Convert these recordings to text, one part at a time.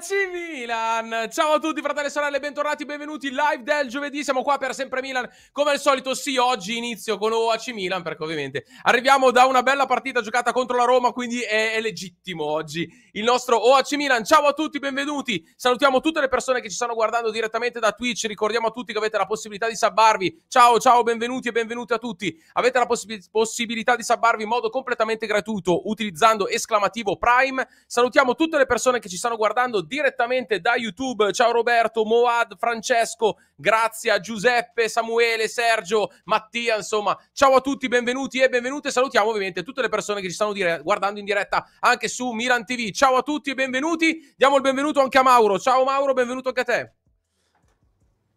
AC Milan! Ciao a tutti fratelli e sorelle, bentornati, benvenuti live del giovedì, siamo qua per sempre Milan, come al solito sì, oggi inizio con OAC Milan perché ovviamente arriviamo da una bella partita giocata contro la Roma, quindi è, è legittimo oggi il nostro OAC Milan. Ciao a tutti, benvenuti, salutiamo tutte le persone che ci stanno guardando direttamente da Twitch, ricordiamo a tutti che avete la possibilità di sabbarvi, ciao ciao, benvenuti e benvenuti a tutti, avete la possi- possibilità di sabbarvi in modo completamente gratuito utilizzando esclamativo Prime, salutiamo tutte le persone che ci stanno guardando direttamente da YouTube. Ciao Roberto, Moad, Francesco, Grazia, Giuseppe, Samuele, Sergio, Mattia, insomma. Ciao a tutti, benvenuti e benvenute. Salutiamo ovviamente tutte le persone che ci stanno dire- guardando in diretta anche su Milan TV. Ciao a tutti e benvenuti. Diamo il benvenuto anche a Mauro. Ciao Mauro, benvenuto anche a te.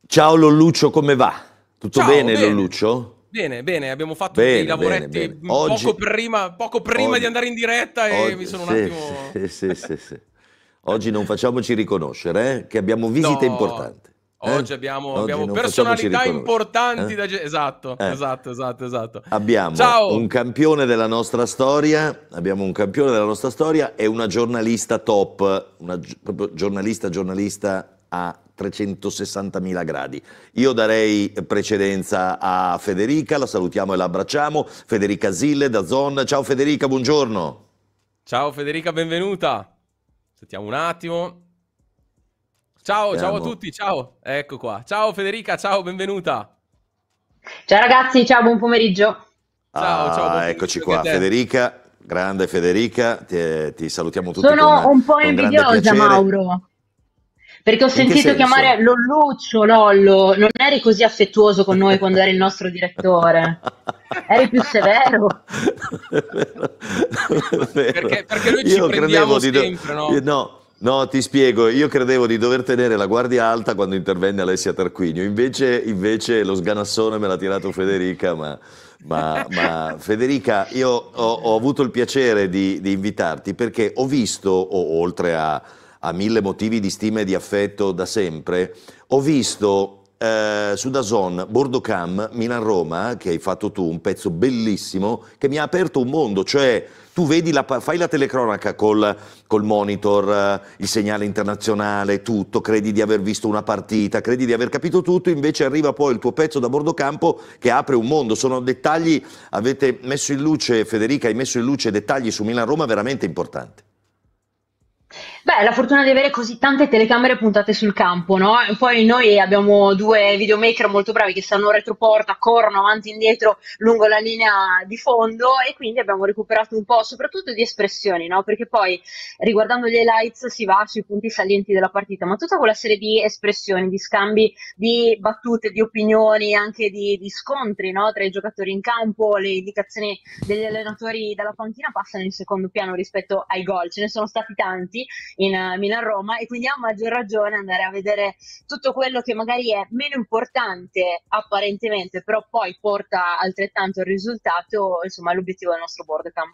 Ciao Lolluccio, come va? Tutto Ciao, bene, bene Lolluccio? Bene, bene, abbiamo fatto bene, dei lavoretti bene, bene. Oggi, poco prima, poco prima oggi, di andare in diretta e oggi, mi sono un sì, attimo... Sì, sì, sì, sì. Oggi non facciamoci riconoscere, eh, che abbiamo visite no. importanti. Eh? Oggi abbiamo, Oggi abbiamo personalità eh? importanti. Eh? Da... Esatto, eh. esatto, esatto, esatto. Abbiamo Ciao. un campione della nostra storia, abbiamo un campione della nostra storia e una giornalista top, una proprio giornalista, giornalista a 360.000 gradi. Io darei precedenza a Federica, la salutiamo e la abbracciamo. Federica Zille da Zon. Ciao Federica, buongiorno. Ciao Federica, benvenuta. Aspettiamo un attimo. Ciao, Siamo. ciao a tutti, ciao. Ecco qua. Ciao Federica, ciao, benvenuta. Ciao ragazzi, ciao, buon pomeriggio. Ciao, ah, ciao. Buon ah, eccoci qua, Federica. Grande Federica, ti, ti salutiamo tutti. Sono con, un po' invidiosa, Mauro. Perché ho sentito chiamare Lolluccio Lollo, non eri così affettuoso con noi quando eri il nostro direttore. Eri più severo. perché, perché, noi ci Io prendiamo sempre, do... no? no. ti spiego, io credevo di dover tenere la guardia alta quando intervenne Alessia Tarquinio, invece, invece lo sganassone me l'ha tirato Federica, ma, ma, ma Federica io ho, ho, avuto il piacere di, di invitarti perché ho visto, o, oltre a, ha mille motivi di stima e di affetto da sempre, ho visto eh, su Dazon Bordocam Milan-Roma, che hai fatto tu, un pezzo bellissimo, che mi ha aperto un mondo, cioè tu vedi la, fai la telecronaca col, col monitor, eh, il segnale internazionale, tutto, credi di aver visto una partita, credi di aver capito tutto, invece arriva poi il tuo pezzo da bordo campo che apre un mondo, sono dettagli, avete messo in luce, Federica, hai messo in luce dettagli su Milan-Roma veramente importanti. Beh, la fortuna di avere così tante telecamere puntate sul campo, no? Poi noi abbiamo due videomaker molto bravi che stanno retroporta, corrono avanti e indietro lungo la linea di fondo e quindi abbiamo recuperato un po' soprattutto di espressioni, no? Perché poi riguardando gli highlights si va sui punti salienti della partita, ma tutta quella serie di espressioni, di scambi, di battute, di opinioni, anche di, di scontri, no? Tra i giocatori in campo, le indicazioni degli allenatori dalla panchina passano in secondo piano rispetto ai gol, ce ne sono stati tanti in, eh, milan Roma e quindi ha maggior ragione andare a vedere tutto quello che magari è meno importante apparentemente, però poi porta altrettanto il risultato, insomma l'obiettivo del nostro board camp.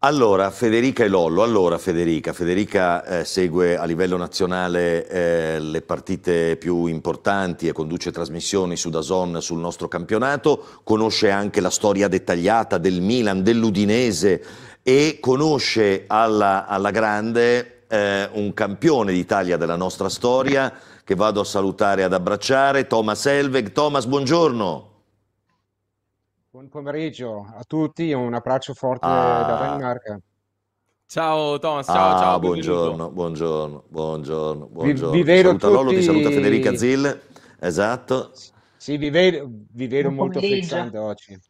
Allora, Federica e Lollo, allora Federica, Federica eh, segue a livello nazionale eh, le partite più importanti e conduce trasmissioni su Dazon sul nostro campionato, conosce anche la storia dettagliata del Milan, dell'Udinese, e conosce alla, alla grande eh, un campione d'Italia della nostra storia che vado a salutare ad abbracciare, Thomas Elveg. Thomas, buongiorno. Buon pomeriggio a tutti, un abbraccio forte ah. da Danimarca. Ciao Thomas, ciao, ah, ciao. Buongiorno, buongiorno, buongiorno, buongiorno. Vi, vi vedo saluta tutti... Lollo, ti saluta Federica Zille, esatto. Sì, vi vedo, vi vedo molto frizzante oggi.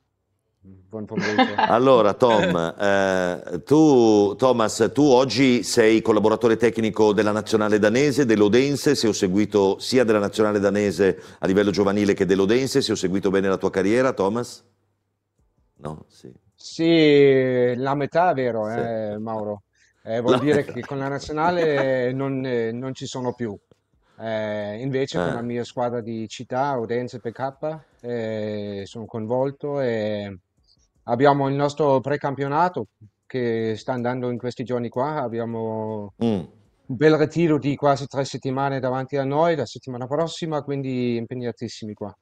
Buon pomeriggio. Allora, Tom, eh, tu, Thomas, tu oggi sei collaboratore tecnico della nazionale danese, dell'Odense, se ho seguito sia della nazionale danese a livello giovanile che dell'Odense, se ho seguito bene la tua carriera, Thomas? No, sì. Sì, la metà è vero, eh, sì. eh, Mauro. Eh, vuol la dire metà. che con la nazionale non, eh, non ci sono più. Eh, invece con la eh. mia squadra di città, Odense PK, sono coinvolto e abbiamo il nostro precampionato che sta andando in questi giorni qua, abbiamo mm. un bel ritiro di quasi tre settimane davanti a noi la settimana prossima, quindi impegnatissimi qua.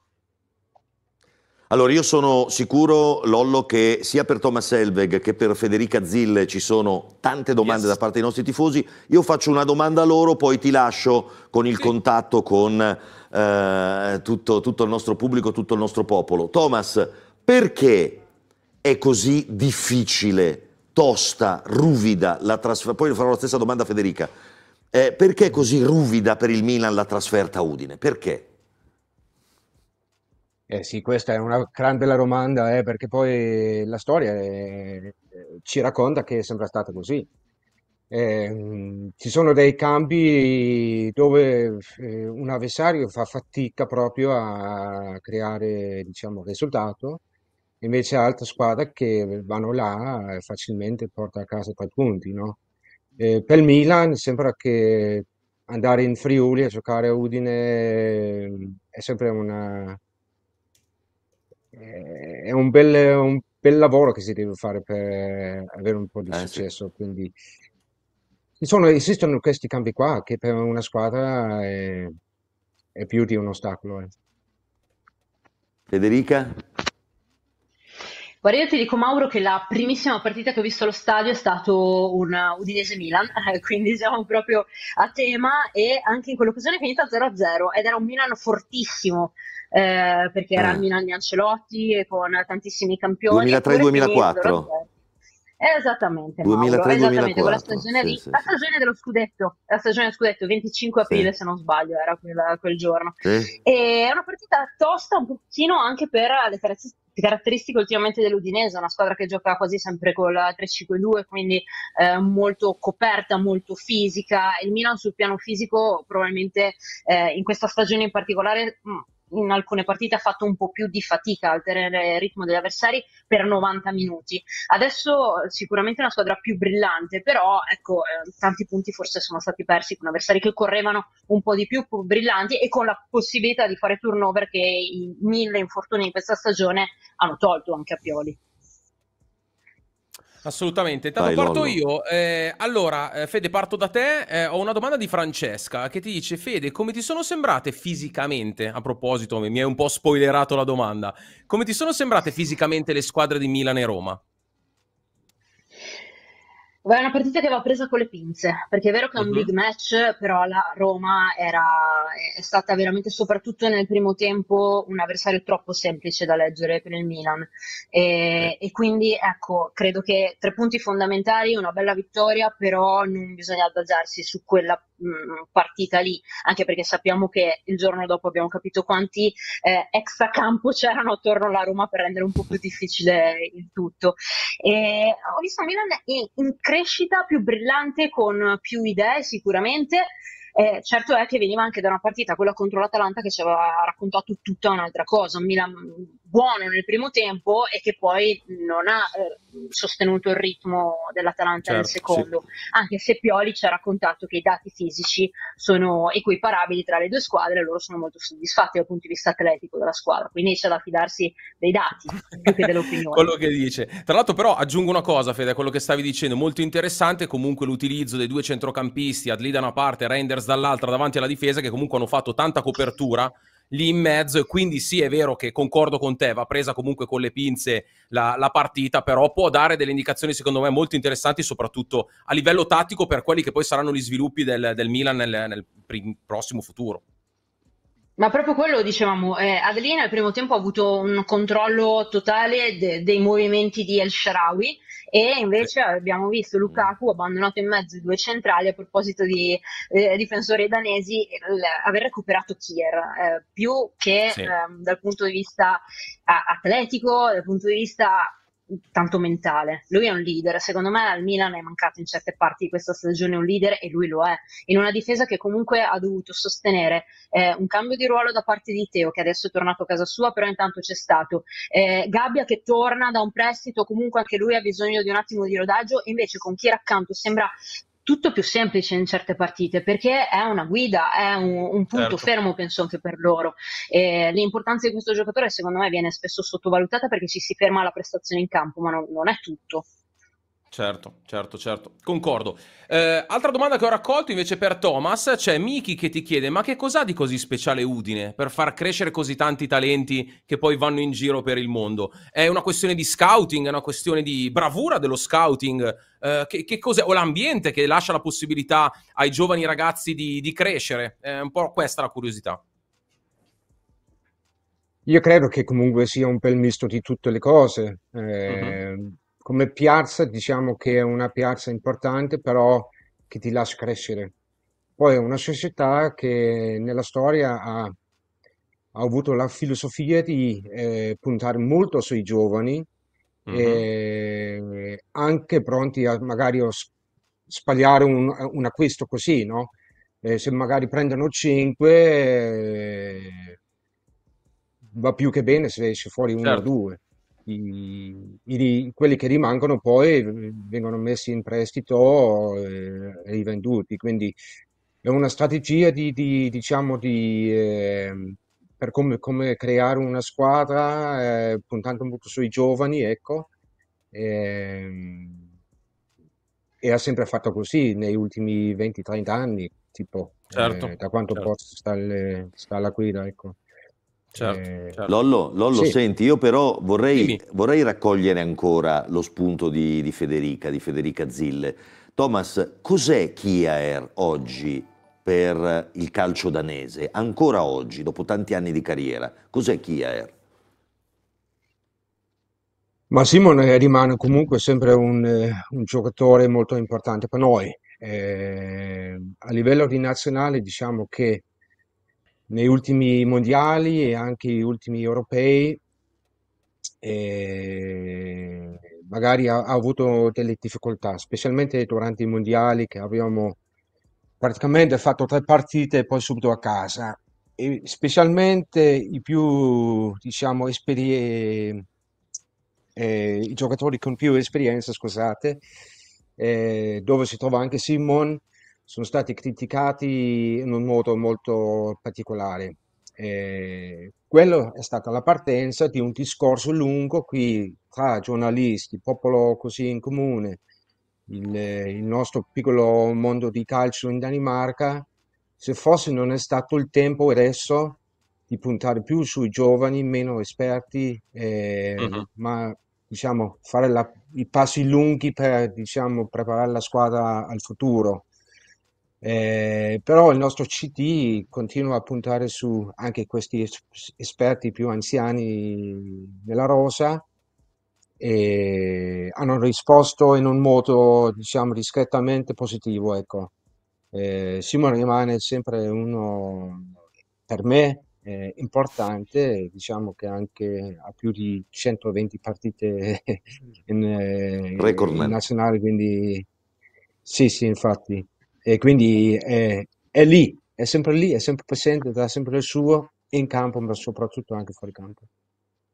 Allora, io sono sicuro, Lollo, che sia per Thomas Elveg che per Federica Zille ci sono tante domande yes. da parte dei nostri tifosi. Io faccio una domanda a loro, poi ti lascio con il sì. contatto con eh, tutto, tutto il nostro pubblico, tutto il nostro popolo. Thomas, perché è così difficile, tosta, ruvida la trasferta? Poi farò la stessa domanda a Federica. Eh, perché è così ruvida per il Milan la trasferta a Udine? Perché? Eh sì, questa è una gran bella domanda, eh, perché poi la storia è, eh, ci racconta che è sempre stata così. Eh, ci sono dei campi dove eh, un avversario fa fatica proprio a creare diciamo, risultato Invece altre squadre che vanno là facilmente portano a casa tre punti, no? Eh, per Milan sembra che andare in Friuli a giocare a Udine eh, è sempre una... Eh, è un bel, un bel lavoro che si deve fare per avere un po' di eh, successo. Quindi sono, esistono questi campi qua che per una squadra è, è più di un ostacolo. Eh. Federica? Guarda, io ti dico Mauro che la primissima partita che ho visto allo stadio è stato un Udinese Milan, quindi siamo proprio a tema e anche in quell'occasione è finita 0-0 ed era un Milan fortissimo. Eh, perché era il eh. Milan di Ancelotti con tantissimi campioni 2003-2004 Esattamente, 2003, 2004, quella stagione sì, sì, la stagione dello scudetto, la stagione dello scudetto, 25 aprile se non sbaglio era quella, quel giorno. E è una partita tosta un pochino anche per le caratteristiche caratteristiche ultimamente dell'Udinese, una squadra che gioca quasi sempre con la 3-5-2, quindi eh, molto coperta, molto fisica. Il Milan sul piano fisico probabilmente eh, in questa stagione in particolare mh, mm, in alcune partite ha fatto un po' più di fatica a tenere il ritmo degli avversari per 90 minuti. Adesso eh, sicuramente è una squadra più brillante, però ecco, eh, tanti punti forse sono stati persi con avversari che correvano un po' di più, più brillanti e con la possibilità di fare turnover che i mille infortuni di questa stagione hanno tolto anche a Pioli. Assolutamente. Intanto Vai, parto Lollo. io. Eh, allora, eh, Fede, parto da te. Eh, ho una domanda di Francesca che ti dice: Fede, come ti sono sembrate fisicamente? A proposito, mi hai un po' spoilerato la domanda. Come ti sono sembrate fisicamente le squadre di Milan e Roma? è una partita che va presa con le pinze, perché è vero che è un mhm. big match, però la Roma era, è stata veramente, soprattutto nel primo tempo, un avversario troppo semplice da leggere per il Milan. E, e quindi, ecco, credo che tre punti fondamentali, una bella vittoria, però non bisogna adagiarsi su quella Mm, partita lì, anche perché sappiamo che il giorno dopo abbiamo capito quanti eh, campo c'erano attorno alla Roma per rendere un po' più difficile il tutto. E ho visto Milan in, in crescita più brillante, con più idee sicuramente. Eh, certo è che veniva anche da una partita, quella contro l'Atalanta, che ci aveva raccontato tutta un'altra cosa. Milan buono nel primo tempo e che poi non ha eh, sostenuto il ritmo dell'Atalanta certo, nel secondo, sì. anche se Pioli ci ha raccontato che i dati fisici sono equiparabili tra le due squadre e loro sono molto soddisfatti dal punto di vista atletico della squadra, quindi c'è da fidarsi dei dati più che dell'opinione. quello che dice. Tra l'altro però aggiungo una cosa Fede, a quello che stavi dicendo, molto interessante comunque l'utilizzo dei due centrocampisti, Adli da una parte, Renders dall'altra davanti alla difesa che comunque hanno fatto tanta copertura lì in mezzo e quindi sì è vero che concordo con te, va presa comunque con le pinze la, la partita, però può dare delle indicazioni secondo me molto interessanti soprattutto a livello tattico per quelli che poi saranno gli sviluppi del, del Milan nel, nel prossimo futuro. Ma proprio quello dicevamo, eh, Adelina al primo tempo ha avuto un controllo totale de- dei movimenti di El Sharawi e invece abbiamo visto Lukaku abbandonato in mezzo ai due centrali a proposito di eh, difensori danesi aver recuperato Kier eh, più che sì. Ehm, dal punto di vista atletico, dal punto di vista tanto mentale. Lui è un leader, secondo me al Milan è mancato in certe parti di questa stagione un leader e lui lo è. In una difesa che comunque ha dovuto sostenere eh, un cambio di ruolo da parte di Teo che adesso è tornato a casa sua, però intanto c'è stato eh, Gabbia che torna da un prestito, comunque anche lui ha bisogno di un attimo di rodaggio, invece con Chiera accanto sembra tutto più semplice in certe partite perché è una guida, è un, un punto certo. fermo penso anche per loro. E l'importanza di questo giocatore secondo me viene spesso sottovalutata perché ci si ferma alla prestazione in campo, ma non, non è tutto. Certo, certo, certo, concordo. Eh, altra domanda che ho raccolto invece per Thomas, c'è Miki che ti chiede ma che cos'ha di così speciale Udine per far crescere così tanti talenti che poi vanno in giro per il mondo? È una questione di scouting, è una questione di bravura dello scouting, eh, che, che cos'è? o l'ambiente che lascia la possibilità ai giovani ragazzi di, di crescere? È un po' questa la curiosità. Io credo che comunque sia un bel misto di tutte le cose. Eh, uh-huh come piazza diciamo che è una piazza importante però che ti lascia crescere. Poi è una società che nella storia ha, ha avuto la filosofia di eh, puntare molto sui giovani, mm-hmm. Eh, anche pronti a magari a sbagliare un, un, acquisto così, no? Eh, se magari prendono 5 eh, va più che bene se esce fuori 1 certo. o due i, i, quelli che rimangono poi eh, vengono messi in prestito e, eh, e rivenduti. Quindi è una strategia di, di diciamo, di, eh, per come, come, creare una squadra, eh, puntando molto sui giovani, ecco. Eh, e ha sempre fatto così negli ultimi 20-30 anni, tipo, certo, eh, da quanto certo. posto sta, le, sta alla guida, ecco. Certo, eh, certo. Lollo, Lollo sì. senti, io però vorrei, vorrei, raccogliere ancora lo spunto di, di Federica, di Federica Zille. Thomas, cos'è Kiaer oggi per il calcio danese, ancora oggi, dopo tanti anni di carriera? Cos'è Kiaer? Ma Simone eh, rimane comunque sempre un, eh, un giocatore molto importante per noi. Eh, a livello di nazionale diciamo che negli ultimi mondiali e anche gli ultimi europei eh, magari ha, ha, avuto delle difficoltà, specialmente durante i mondiali che abbiamo praticamente fatto tre partite e poi subito a casa. E specialmente i più, diciamo, esperienze. Eh, i giocatori con più esperienza, scusate, eh, dove si trova anche Simon, sono stati criticati in un modo molto particolare. Eh, quello è stata la partenza di un discorso lungo qui tra giornalisti, popolo così in comune, il, il nostro piccolo mondo di calcio in Danimarca, se forse non è stato il tempo adesso di puntare più sui giovani, meno esperti, eh, uh-huh. ma diciamo fare la, i passi lunghi per diciamo, preparare la squadra al futuro. Eh, però il nostro CT continua a puntare su anche questi esperti più anziani della rosa e hanno risposto in un modo diciamo discretamente positivo ecco eh, Simon rimane sempre uno per me eh, importante diciamo che anche ha più di 120 partite in, in, eh, in nazionale quindi sì sì infatti e quindi è, è lì, è sempre lì, è sempre presente, dà sempre il suo in campo, ma soprattutto anche fuori campo.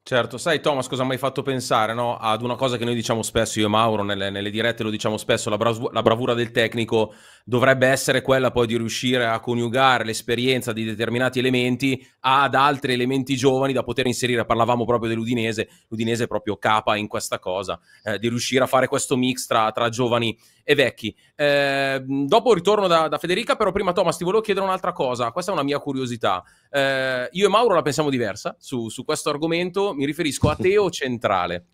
Certo, sai Thomas cosa mi hai fatto pensare no? ad una cosa che noi diciamo spesso, io e Mauro nelle, nelle dirette lo diciamo spesso, la, brav- la, bravura del tecnico dovrebbe essere quella poi di riuscire a coniugare l'esperienza di determinati elementi ad altri elementi giovani da poter inserire, parlavamo proprio dell'Udinese, l'Udinese è proprio capa in questa cosa, eh, di riuscire a fare questo mix tra, tra giovani e vecchi. Eh, dopo ritorno da, da, Federica, però prima Thomas ti volevo chiedere un'altra cosa, questa è una mia curiosità. Eh, io e Mauro la pensiamo diversa su, su questo argomento, mi riferisco a Teo Centrale.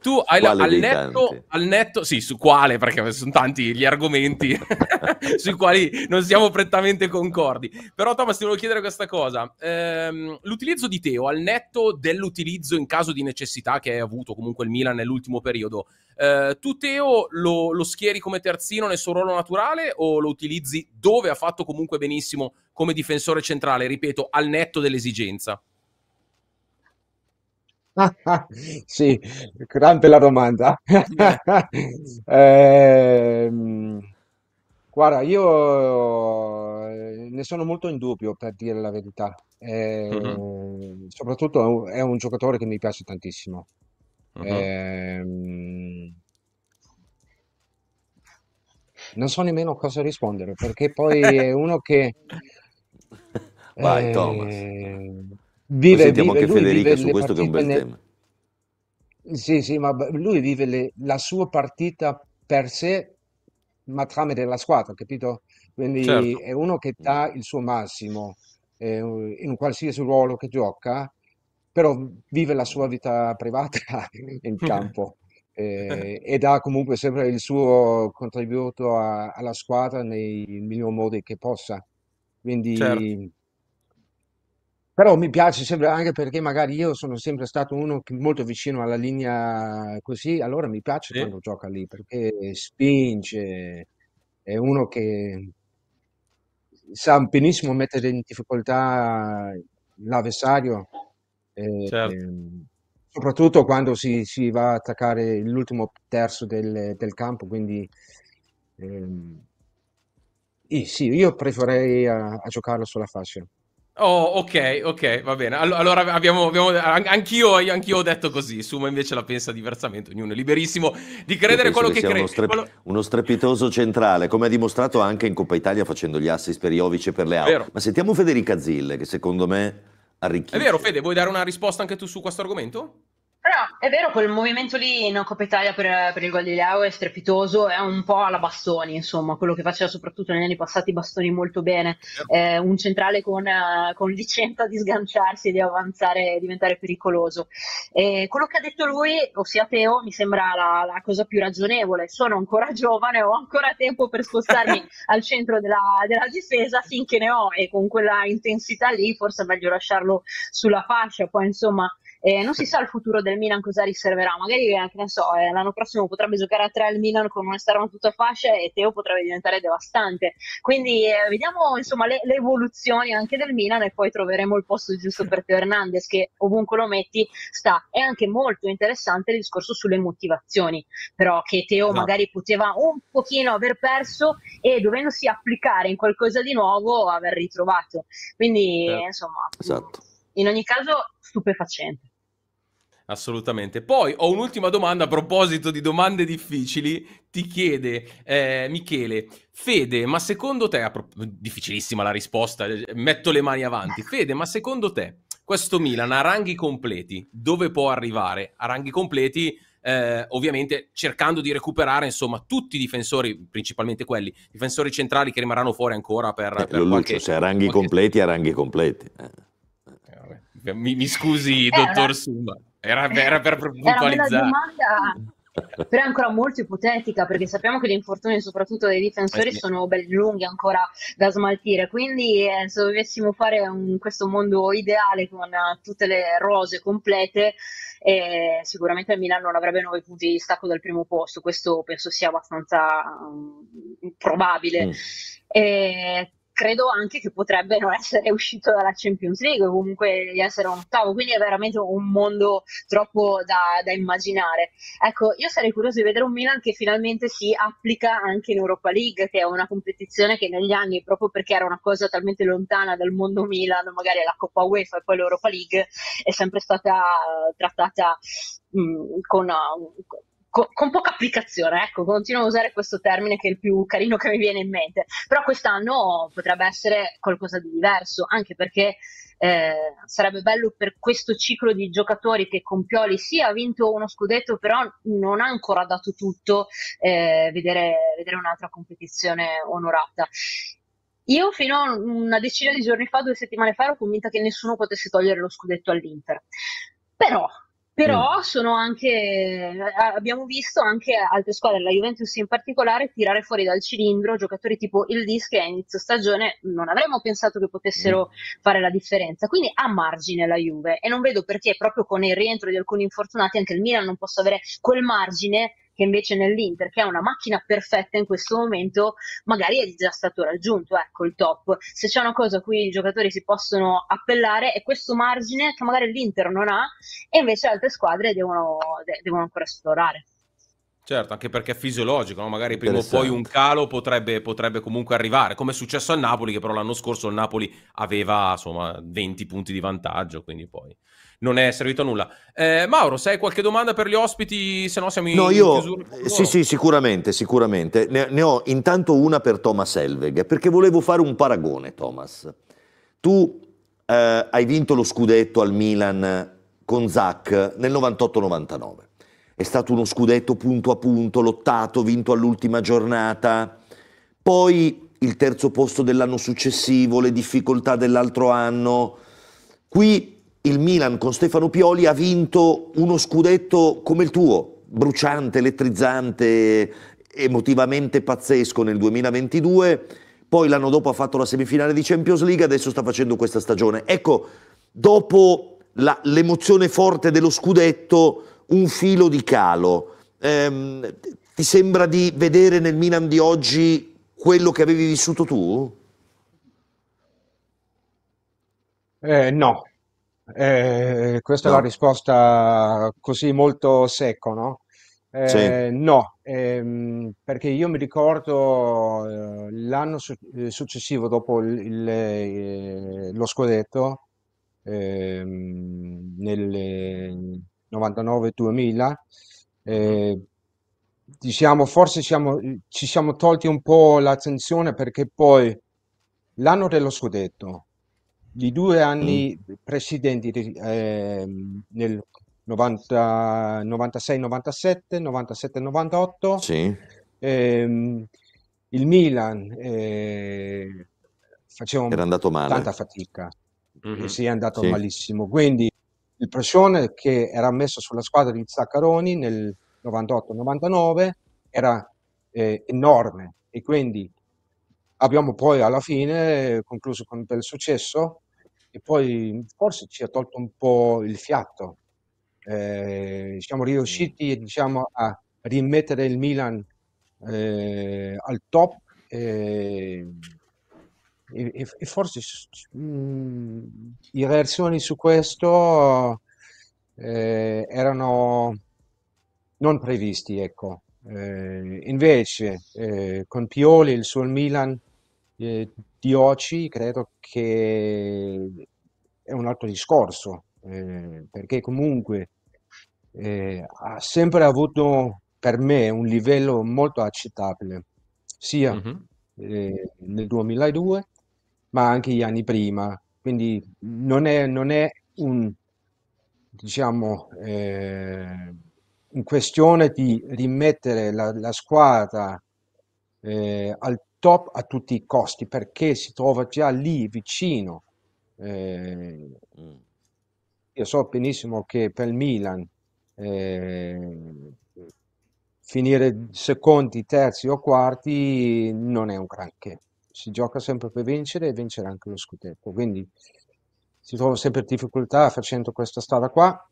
tu hai la, al, netto, al, netto, sì, su quale, perché sono tanti gli argomenti sui quali non siamo prettamente concordi. Però Thomas ti volevo chiedere questa cosa. Eh, l'utilizzo di Teo al netto dell'utilizzo in caso di necessità che hai avuto comunque il Milan nell'ultimo periodo, eh, tu Teo lo, lo, schieri come terzino nel suo ruolo naturale o lo utilizzi dove ha fatto comunque benissimo come difensore centrale, ripeto, al netto dell'esigenza? sì, grande la domanda. eh, guarda, io eh, ne sono molto in dubbio per dire la verità. Eh, uh-huh. Soprattutto è un giocatore che mi piace tantissimo. Uh-huh. Eh, non so nemmeno cosa rispondere perché poi è uno che vai eh, Thomas vive, sentiamo vive, anche Federica su questo che è un bel ne... tema sì sì ma lui vive le, la sua partita per sé ma tramite la squadra capito? quindi certo. è uno che dà il suo massimo eh, in qualsiasi ruolo che gioca però vive la sua vita privata in campo eh, ed eh, ha comunque sempre il suo contributo a, alla squadra nei miglior modi che possa. Quindi, certo. però mi piace sempre anche perché magari io sono sempre stato uno molto vicino alla linea così, allora mi piace sì. quando gioca lì perché spinge, è uno che sa benissimo mettere in difficoltà l'avversario. Eh, certo. Ehm, soprattutto quando si, si, va a attaccare l'ultimo terzo del, del campo, quindi ehm, sì, io preferirei a, a giocarlo sulla fascia. Oh, ok, ok, va bene. Allora abbiamo, abbiamo anch'io, anch'io, ho detto così. Suma invece la pensa diversamente. Ognuno è liberissimo di credere quello che, che crede. Uno, strep- quello... uno, strepitoso centrale, come ha dimostrato anche in Coppa Italia facendo gli assist per Jovic e per le Leao. Ma sentiamo Federica Zille, che secondo me arricchirci. È vero, Fede, vuoi dare una risposta anche tu su questo argomento? Però è vero, quel movimento lì in Coppa Italia per, per il gol di Leo è strepitoso, è un po' alla bastoni, insomma, quello che faceva soprattutto negli anni passati bastoni molto bene, certo. eh, un centrale con, eh, con, licenza di sganciarsi e di avanzare e diventare pericoloso. Eh, quello che ha detto lui, ossia Teo, mi sembra la, la, cosa più ragionevole, sono ancora giovane, ho ancora tempo per spostarmi al centro della, della difesa finché ne ho e con quella intensità lì forse è meglio lasciarlo sulla fascia, poi insomma eh, non si sa il futuro del Milan cosa riserverà, magari eh, che ne so, eh, l'anno prossimo potrebbe giocare a 3 al Milan con un'esterno tutta fascia e Teo potrebbe diventare devastante. Quindi eh, vediamo insomma le, le, evoluzioni anche del Milan e poi troveremo il posto giusto per Teo Hernandez che ovunque lo metti sta. È anche molto interessante il discorso sulle motivazioni, però che Teo no. Esatto. magari poteva un pochino aver perso e dovendosi applicare in qualcosa di nuovo aver ritrovato. Quindi certo. insomma, esatto. in ogni caso stupefacente. Assolutamente. Poi ho un'ultima domanda a proposito di domande difficili. Ti chiede eh, Michele, Fede, ma secondo te, pro- difficilissima la risposta, eh, metto le mani avanti. Fede, ma secondo te questo Milan a ranghi completi dove può arrivare? A ranghi completi, eh, ovviamente cercando di recuperare insomma tutti i difensori, principalmente quelli, difensori centrali che rimarranno fuori ancora per... Eh, per Lucio, qualche, se a ranghi qualche... completi, a ranghi completi. Eh. eh mi, mi, scusi, eh, dottor Sumba. Era, eh, era per puntualizzare. però è ancora molto ipotetica perché sappiamo che gli infortuni soprattutto dei difensori eh sì. sono belli lunghi ancora da smaltire quindi eh, se dovessimo fare un, questo mondo ideale con uh, tutte le rose complete eh, sicuramente il Milan non avrebbe 9 punti di stacco dal primo posto questo penso sia abbastanza um, probabile mm credo anche che potrebbe non essere uscito dalla Champions League o comunque di essere un ottavo, quindi è veramente un mondo troppo da, da, immaginare. Ecco, io sarei curioso di vedere un Milan che finalmente si applica anche in Europa League, che è una competizione che negli anni, proprio perché era una cosa talmente lontana dal mondo Milan, magari la Coppa UEFA e poi l'Europa League, è sempre stata eh, trattata mh, mm, con... Uh, con, con poca applicazione, ecco, continuo a usare questo termine che è il più carino che mi viene in mente, però quest'anno potrebbe essere qualcosa di diverso, anche perché eh, sarebbe bello per questo ciclo di giocatori che con Pioli sì ha vinto uno scudetto, però non ha ancora dato tutto, eh, vedere, vedere un'altra competizione onorata. Io fino a una decina di giorni fa, due settimane fa, ero convinta che nessuno potesse togliere lo scudetto all'Inter. Però però mm. sono anche, eh, abbiamo visto anche altre squadre, la Juventus in particolare, tirare fuori dal cilindro giocatori tipo il Dis che a inizio stagione non avremmo pensato che potessero mm. fare la differenza. Quindi ha margine la Juve e non vedo perché proprio con il rientro di alcuni infortunati anche il Milan non possa avere quel margine che invece nell'Inter, che ha una macchina perfetta in questo momento, magari è già stato raggiunto, ecco il top. Se c'è una cosa a cui i giocatori si possono appellare è questo margine che magari l'Inter non ha e invece altre squadre devono, de- devono ancora esplorare. Certo, anche perché è fisiologico, no? magari prima o poi un calo potrebbe, potrebbe, comunque arrivare, come è successo al Napoli, che però l'anno scorso il Napoli aveva insomma 20 punti di vantaggio, quindi poi non è servito a nulla. Eh, Mauro, se hai qualche domanda per gli ospiti, se no siamo in No, io in eh, sì, sì, sicuramente, sicuramente. Ne, ne, ho intanto una per Thomas Elveg, perché volevo fare un paragone, Thomas. Tu eh, hai vinto lo scudetto al Milan con Zac nel 98-99. È stato uno scudetto punto a punto, lottato, vinto all'ultima giornata. Poi il terzo posto dell'anno successivo, le difficoltà dell'altro anno. Qui il Milan con Stefano Pioli ha vinto uno scudetto come il tuo, bruciante, elettrizzante, emotivamente pazzesco nel 2022, poi l'anno dopo ha fatto la semifinale di Champions League, adesso sta facendo questa stagione. Ecco, dopo la, l'emozione forte dello scudetto, un filo di calo. Ehm, ti sembra di vedere nel Milan di oggi quello che avevi vissuto tu? Eh, no, eh, questa no. è la risposta così molto secco, no? Eh, sì. No, ehm, perché io mi ricordo eh, l'anno su- eh, successivo dopo il, il, eh, lo scudetto, ehm, nel 99-2000, mm-hmm. eh, diciamo forse siamo, ci siamo tolti un po' l'attenzione perché poi l'anno dello scudetto, di due anni mm. precedenti, eh, nel 96-97, 97-98, sì. ehm, il Milan eh, faceva Era andato male. tanta fatica, mm-hmm. Eh, si è andato sì. malissimo. Quindi il pressione che era messo sulla squadra di Zaccaroni nel 98-99 era eh, enorme e quindi abbiamo poi alla fine eh, concluso con un bel successo e poi forse ci ha tolto un po' il fiato. Eh, siamo riusciti diciamo, a rimettere il Milan eh, al top eh, e, e, forse mh, mm, le reazioni su questo eh, erano non previsti. Ecco. Eh, invece eh, con Pioli il suo Milan eh, oggi credo che è un altro discorso, eh, perché comunque eh, ha sempre avuto per me un livello molto accettabile, sia mm-hmm. eh, nel 2002 ma anche gli anni prima, quindi non è, non è un, diciamo, eh, in questione di rimettere la, la squadra eh, al top a tutti i costi perché si trova già lì vicino. Eh, io so benissimo che per il Milan eh, finire secondi, terzi o quarti non è un granché. Si gioca sempre per vincere e vincere anche lo scudetto. Quindi si trova sempre in difficoltà facendo questa strada qua.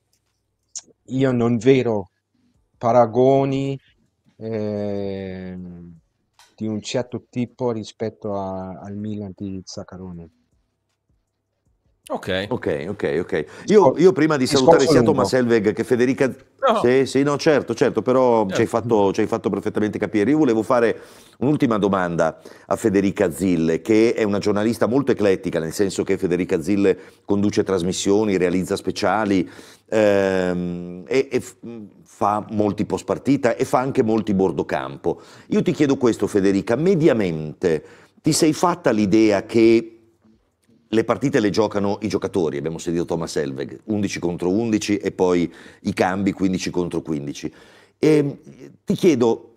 Io non vedo paragoni. Eh, di un certo tipo rispetto a, al Milan di Zaccarone. Ok. Ok, ok, ok. Io, io prima di salutare sia Thomas Selveg che Federica... No. Sì, sì, no, certo, certo, però certo. Ci, hai certo. fatto, ci, hai fatto, perfettamente capire. Io volevo fare un'ultima domanda a Federica Zille, che è una giornalista molto eclettica, nel senso che Federica Zille conduce trasmissioni, realizza speciali ehm, e, e mm, fa molti post partita e fa anche molti bordo campo. Io ti chiedo questo, Federica, mediamente ti sei fatta l'idea che le partite le giocano i giocatori, abbiamo sentito Thomas Elveg, 11 contro 11 e poi i cambi 15 contro 15. E ehm, ti chiedo,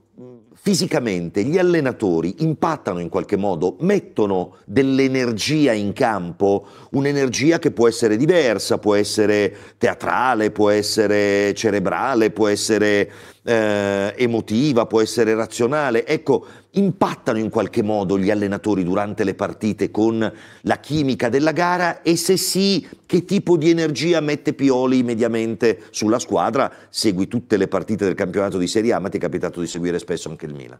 fisicamente gli allenatori impattano in qualche modo, mettono dell'energia in campo, un'energia che può essere diversa, può essere teatrale, può essere cerebrale, può essere eh, emotiva, può essere razionale. Ecco, impattano in qualche modo gli allenatori durante le partite con la chimica della gara e se sì, che tipo di energia mette Pioli mediamente sulla squadra? Segui tutte le partite del campionato di Serie A, ma ti è capitato di seguire spesso anche il Milan.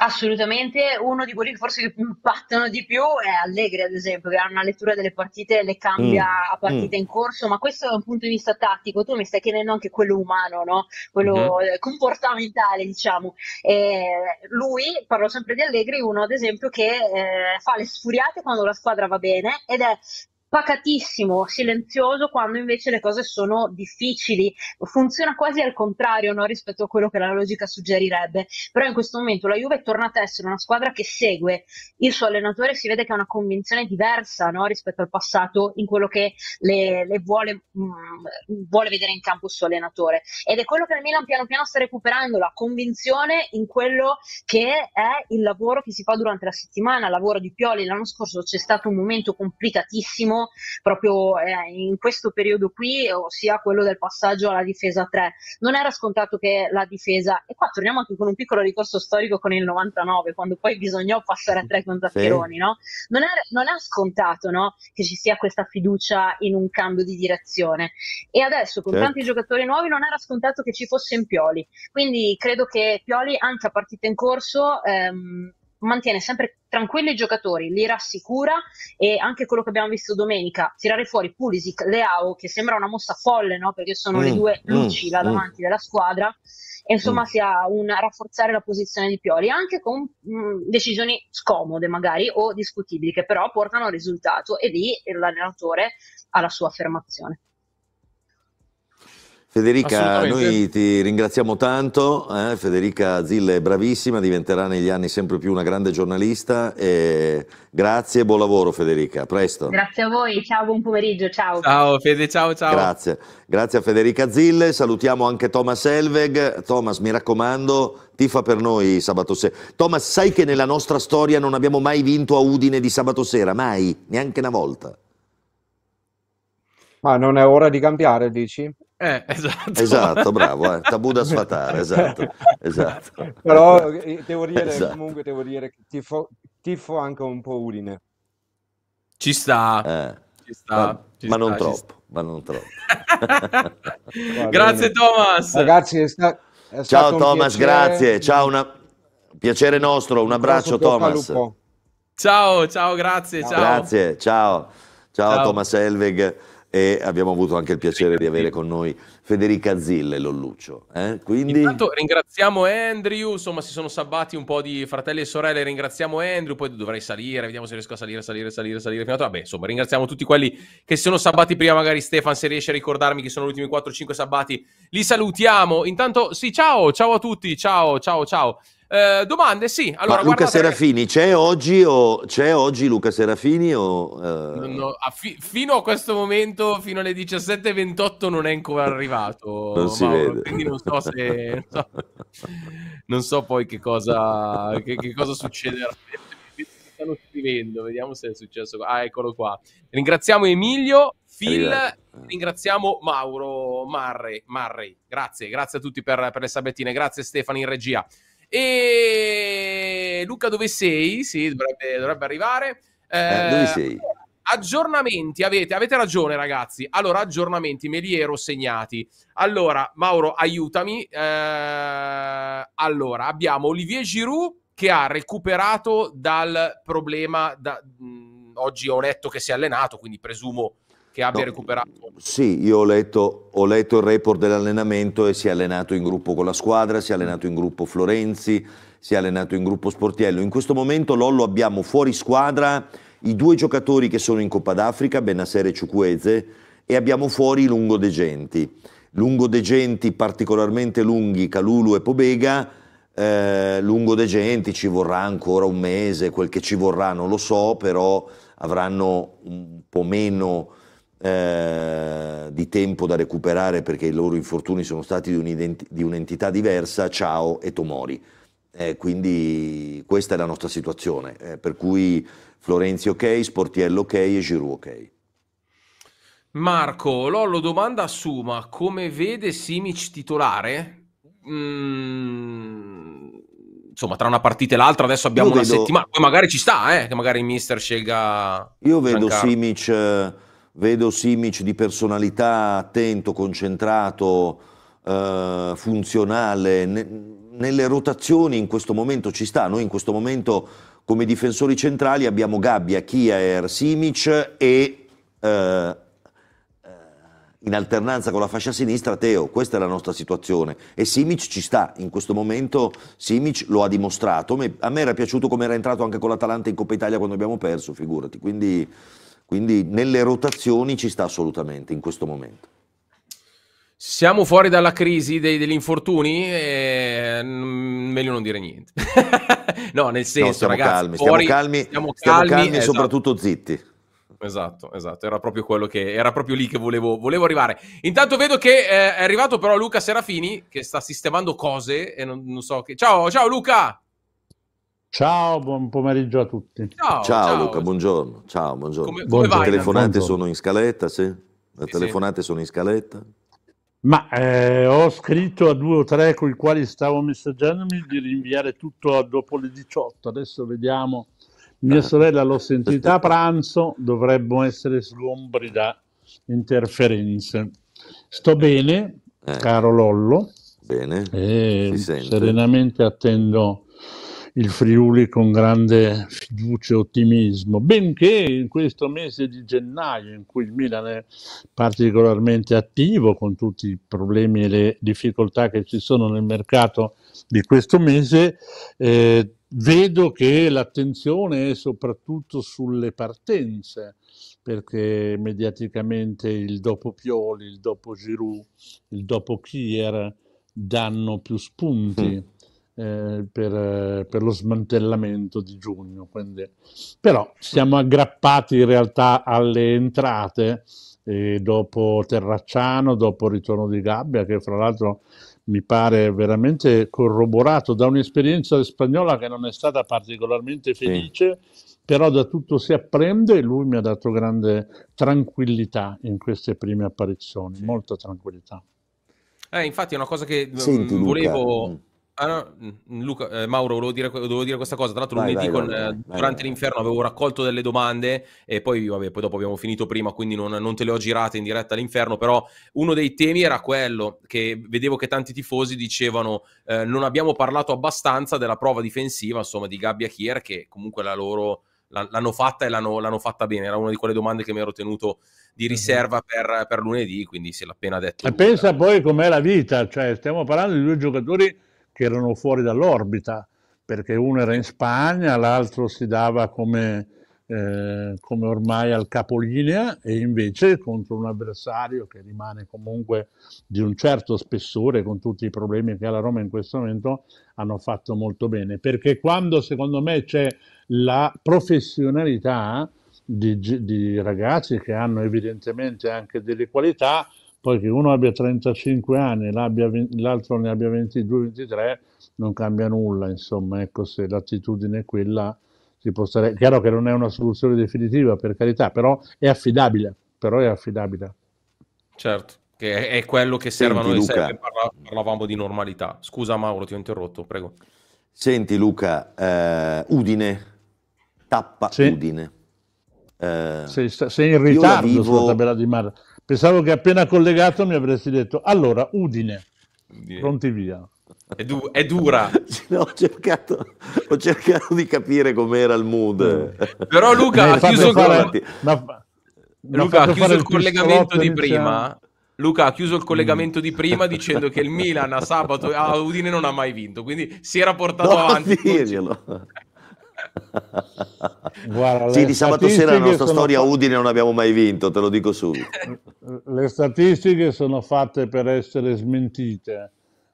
Assolutamente, uno di quelli che forse impattano di più è Allegri, ad esempio, che ha una lettura delle partite e le cambia mm. a partita mm. in corso, ma questo è un punto di vista tattico, tu mi stai chiedendo anche quello umano, no? quello mm. comportamentale, diciamo. E lui, parlo sempre di Allegri, uno ad esempio che eh, fa le sfuriate quando la squadra va bene ed è pacatissimo, silenzioso, quando invece le cose sono difficili. Funziona quasi al contrario no? rispetto a quello che la logica suggerirebbe. Però in questo momento la Juve è tornata a essere una squadra che segue il suo allenatore, si vede che ha una convinzione diversa no? rispetto al passato in quello che le, le vuole, mh, mm, vuole, vedere in campo il suo allenatore. Ed è quello che il Milan piano piano sta recuperando, la convinzione in quello che è il lavoro che si fa durante la settimana, il lavoro di Pioli. L'anno scorso c'è stato un momento complicatissimo proprio eh, in questo periodo qui, ossia quello del passaggio alla difesa 3. Non era scontato che la difesa, e qua torniamo anche con un piccolo ricorso storico con il 99, quando poi bisognò passare a 3 con Zaccheroni, sì. no? non, era, non è scontato no? che ci sia questa fiducia in un cambio di direzione. E adesso con certo. tanti giocatori nuovi non era scontato che ci fosse in Pioli. Quindi credo che Pioli anche a partita in corso ehm, mantiene sempre tranquilli i giocatori, li rassicura e anche quello che abbiamo visto domenica, tirare fuori Pulisic, Leao, che sembra una mossa folle, no? perché sono mm, le due mm, luci là mm. davanti mm. della squadra, e insomma mm. sia un rafforzare la posizione di Pioli, anche con mh, decisioni scomode magari o discutibili, che però portano al risultato e lì l'allenatore ha la sua affermazione. Federica, noi ti ringraziamo tanto, eh? Federica Zille è bravissima, diventerà negli anni sempre più una grande giornalista. E grazie e buon lavoro Federica, a presto. Grazie a voi, ciao, buon pomeriggio, ciao. Ciao Fede, ciao ciao. Grazie, grazie a Federica Zille, salutiamo anche Thomas Elveg. Thomas, mi raccomando, tifa per noi sabato sera. Thomas, sai che nella nostra storia non abbiamo mai vinto a Udine di sabato sera, mai, neanche una volta. Ma non è ora di cambiare, dici? Eh, esatto. esatto. bravo, eh. tabù da sfatare, esatto, esatto. Però eh, devo dire, esatto. comunque devo dire che tifo, tifo anche un po' Udine. Ci sta, eh. ci sta, ma, ci ma sta, non troppo, sta. ma non troppo. grazie Thomas. Ragazzi, è sta, è Ciao Thomas, grazie. Ciao, una... piacere nostro, un abbraccio Thomas. Ciao, ciao, grazie, ciao. Grazie, ciao. Ciao, ciao. Thomas Elveg e abbiamo avuto anche il piacere di avere con noi Federica Zille Lolluccio. Eh? Quindi... Intanto ringraziamo Andrew, insomma si sono sabbati un po' di fratelli e sorelle, ringraziamo Andrew, poi dovrei salire, vediamo se riesco a salire, salire, salire, salire, fino a... vabbè insomma ringraziamo tutti quelli che si sono sabbati prima, magari Stefan se riesce a ricordarmi che sono gli ultimi 4-5 sabbati, li salutiamo, intanto sì ciao, ciao a tutti, ciao, ciao, ciao. Eh, domande? Sì. Allora, Luca Serafini c'è oggi, o, c'è oggi Luca Serafini? O, eh... non, no, a fi- fino a questo momento, fino alle 17.28, non è ancora arrivato. non si Mauro, vede. Quindi non so se. non so, poi che cosa, che, che cosa succederà stanno scrivendo, vediamo se è successo. Ah, eccolo qua. Ringraziamo Emilio, Phil, ringraziamo Mauro Marre, Marre. Grazie, grazie a tutti per, per le sabettine. grazie Stefani in regia. E Luca, dove sei? Sì, dovrebbe, dovrebbe arrivare. Eh, eh, dove sei? Aggiornamenti avete, avete ragione ragazzi. Allora, aggiornamenti, me li ero segnati. Allora, Mauro, aiutami. Eh, allora, abbiamo Olivier Giroud che ha recuperato dal problema. Da, mh, oggi ho letto che si è allenato, quindi presumo che abbia no, recuperato. Sì, io ho letto, ho letto il report dell'allenamento e si è allenato in gruppo con la squadra, si è allenato in gruppo Florenzi, si è allenato in gruppo Sportiello. In questo momento Lollo abbiamo fuori squadra i due giocatori che sono in Coppa d'Africa, Benassere e Ciuqueze, e abbiamo fuori Lungo De Genti. Lungo De Genti particolarmente lunghi, Calulu e Pobega, eh, lungo De Genti ci vorrà ancora un mese, quel che ci vorrà non lo so, però avranno un po' meno eh, di tempo da recuperare perché i loro infortuni sono stati di, un'entità diversa, Ciao e Tomori. Eh, quindi questa è la nostra situazione, eh, per cui Florenzi ok, Sportiello ok e Giroud ok. Marco, Lollo domanda a Suma, come vede Simic titolare? Mm, insomma, tra una partita e l'altra adesso abbiamo vedo, una settimana, poi magari ci sta, eh, che magari il mister scelga... Io vedo Giancarlo. Simic eh, Vedo Simic di personalità attento, concentrato, eh, funzionale. Ne- nelle rotazioni in questo momento ci sta. Noi in questo momento come difensori centrali abbiamo Gabbia, Kier, Simic e eh, eh in alternanza con la fascia sinistra Teo, questa è la nostra situazione e Simic ci sta, in questo momento Simic lo ha dimostrato, a me era piaciuto come era entrato anche con l'Atalanta in Coppa Italia quando abbiamo perso, figurati, quindi quindi nelle rotazioni ci sta assolutamente in questo momento. Siamo fuori dalla crisi dei, degli infortuni? E... Eh, meglio non dire niente. no, nel senso, no, stiamo ragazzi, calmi, fuori, stiamo calmi, stiamo calmi, calmi e esatto. soprattutto zitti. Esatto, esatto, era proprio quello che era proprio lì che volevo, volevo arrivare. Intanto vedo che eh, è arrivato però Luca Serafini che sta sistemando cose e non, non so che... Ciao, ciao Luca! Ciao, buon pomeriggio a tutti. Ciao, ciao, ciao. Luca, buongiorno. Ciao, buongiorno. Come, come buongiorno. Le telefonate buongiorno. sono in scaletta, sì? Le sì, telefonate sì. sono in scaletta? Ma eh, ho scritto a due o tre con i quali stavo messaggiandomi di rinviare tutto dopo le 18. Adesso vediamo. Mia ah. sorella l'ho sentita a pranzo, dovremmo essere sgombri da interferenze. Sto eh. bene, eh. caro Lollo. Bene. Eh, serenamente attendo il Friuli con grande fiducia e ottimismo, benché in questo mese di gennaio in cui il Milan è particolarmente attivo con tutti i problemi e le difficoltà che ci sono nel mercato di questo mese, eh, vedo che l'attenzione è soprattutto sulle partenze perché mediaticamente il dopo Pioli, il dopo Giroud, il dopo Kier danno più spunti. Mm eh, per, eh, per, lo smantellamento di giugno. Quindi. Però siamo aggrappati in realtà alle entrate eh, dopo Terracciano, dopo Ritorno di Gabbia, che fra l'altro mi pare veramente corroborato da un'esperienza spagnola che non è stata particolarmente felice, sì. però da tutto si apprende e lui mi ha dato grande tranquillità in queste prime apparizioni, molta tranquillità. Eh, infatti è una cosa che Senti, mm, volevo... Mm. Ah, no, Luca, eh, Mauro, volevo dire, dovevo dire questa cosa. Tra l'altro, vai, lunedì vai, con, vai, eh, durante l'inferno avevo raccolto delle domande e poi, vabbè, poi dopo abbiamo finito prima, quindi non, non, te le ho girate in diretta all'inferno. Però uno dei temi era quello che vedevo che tanti tifosi dicevano: eh, non abbiamo parlato abbastanza della prova difensiva, insomma, di Gabbia Kier, che comunque la loro l'hanno fatta e l'hanno, l'hanno, fatta bene. Era una di quelle domande che mi ero tenuto di mhm. riserva per, per lunedì, quindi se l'ha appena detto. E pensa poi com'è la vita, cioè stiamo parlando di due giocatori che erano fuori dall'orbita, perché uno era in Spagna, l'altro si dava come, eh, come ormai al capolinea e invece contro un avversario che rimane comunque di un certo spessore con tutti i problemi che ha la Roma in questo momento hanno fatto molto bene, perché quando secondo me c'è la professionalità di, di ragazzi che hanno evidentemente anche delle qualità, poi che uno abbia 35 anni e l'altro ne abbia 22-23 non cambia nulla, insomma, ecco se l'attitudine è quella si può stare... Chiaro che non è una soluzione definitiva, per carità, però è affidabile, però è affidabile. Certo, che è quello che serve a noi sempre, parlavamo di normalità. Scusa Mauro, ti ho interrotto, prego. Senti Luca, eh, Udine, tappa sì. Udine. Eh, sei, sei, in ritardo vivo... sulla tabella di mare. Pensavo che appena collegato mi avresti detto, allora, Udine, Udine. pronti via. È, du- è, dura. No, ho, cercato, ho, cercato, di capire com'era il mood. Però Luca ha chiuso, fare, il... Ma... Luca ha chiuso il collegamento di prima. Luca ha chiuso il collegamento di prima dicendo che il Milan a sabato a Udine non ha mai vinto, quindi si era portato no, avanti. Dirglielo. Guarda, sì, di sabato sera la nostra storia fatte... Udine non abbiamo mai vinto, te lo dico subito. Le statistiche sono fatte per essere smentite,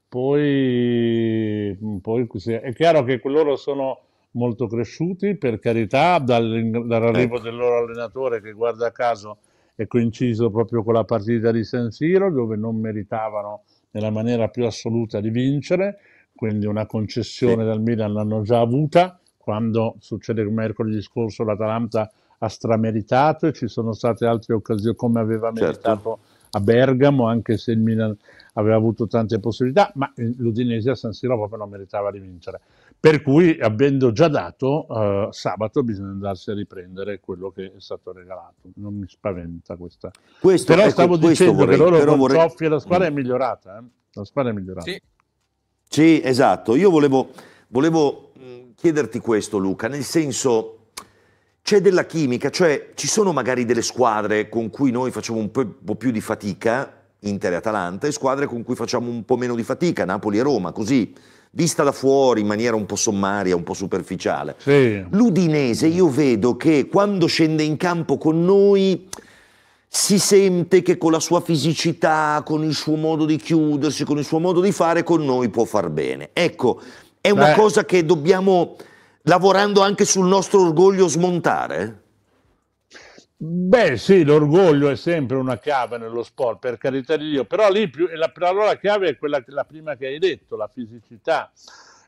poi, poi è chiaro che loro sono molto cresciuti, per carità, dall'arrivo ecco. del loro allenatore che guarda caso è coinciso proprio con la partita di San Siro, dove non meritavano nella maniera più assoluta di vincere, quindi una concessione sì. dal Milan l'hanno già avuta quando succede mercoledì scorso l'Atalanta ha strameritato e ci sono state altre occasioni come aveva certo. meritato a Bergamo, anche se il Milan aveva avuto tante possibilità, ma l'Udinese a San Siro proprio non meritava di vincere. Per cui, avendo già dato, eh, sabato bisogna andarsi a riprendere quello che è stato regalato. Non mi spaventa questa. Questo, però ecco, stavo dicendo vorrei, che loro con vorrei... Cioffi la squadra è mm. migliorata. Eh? La squadra è migliorata. Sì. sì, esatto. Io volevo, volevo mm, chiederti questo Luca, nel senso c'è della chimica, cioè ci sono magari delle squadre con cui noi facciamo un po' più di fatica, Inter e Atalanta, e squadre con cui facciamo un po' meno di fatica, Napoli e Roma, così vista da fuori in maniera un po' sommaria, un po' superficiale. Sì. L'Udinese io vedo che quando scende in campo con noi si sente che con la sua fisicità, con il suo modo di chiudersi, con il suo modo di fare, con noi può far bene. Ecco, è una Beh. cosa che dobbiamo, lavorando anche sul nostro orgoglio, smontare? Beh sì, l'orgoglio è sempre una chiave nello sport, per carità di Dio, però lì più, la, però la chiave è quella, la prima che hai detto, la fisicità.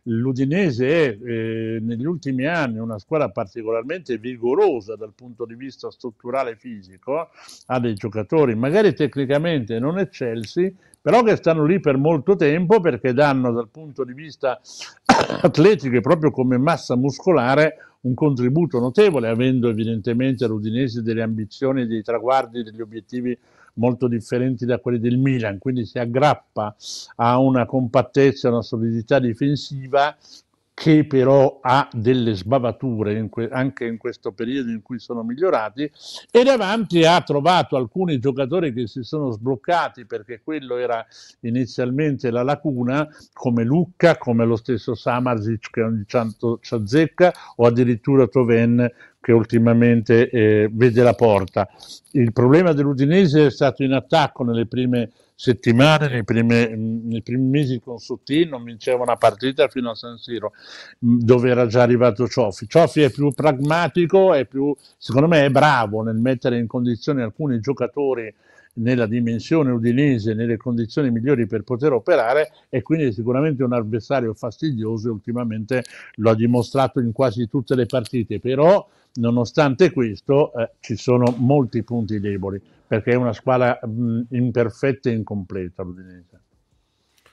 L'Udinese è eh, negli ultimi anni una squadra particolarmente vigorosa dal punto di vista strutturale e fisico, ha dei giocatori magari tecnicamente non eccelsi, però che stanno lì per molto tempo perché danno dal punto di vista atletico e proprio come massa muscolare un contributo notevole, avendo evidentemente l'Udinese delle ambizioni, dei traguardi, degli obiettivi molto differenti da quelli del Milan, quindi si aggrappa a una compattezza, a una solidità difensiva che però ha delle sbavature in que- anche in questo periodo in cui sono migliorati e davanti ha trovato alcuni giocatori che si sono sbloccati perché quello era inizialmente la lacuna come Lucca, come lo stesso Samarzic che ogni tanto ci azzecca o addirittura Toven che ultimamente eh, vede la porta. Il problema dell'Udinese è stato in attacco nelle prime settimane, nei, prime, mm, nei primi mesi con Sottini non vinceva una partita fino a San Siro, mm, dove era già arrivato Cioffi. Cioffi è più pragmatico, è più, secondo me è bravo nel mettere in condizione alcuni giocatori nella dimensione udinese, nelle condizioni migliori per poter operare e quindi sicuramente un avversario fastidioso ultimamente lo ha dimostrato in quasi tutte le partite, però Nonostante questo eh, ci sono molti punti deboli, perché è una squadra mh, imperfetta e incompleta l'Udinese.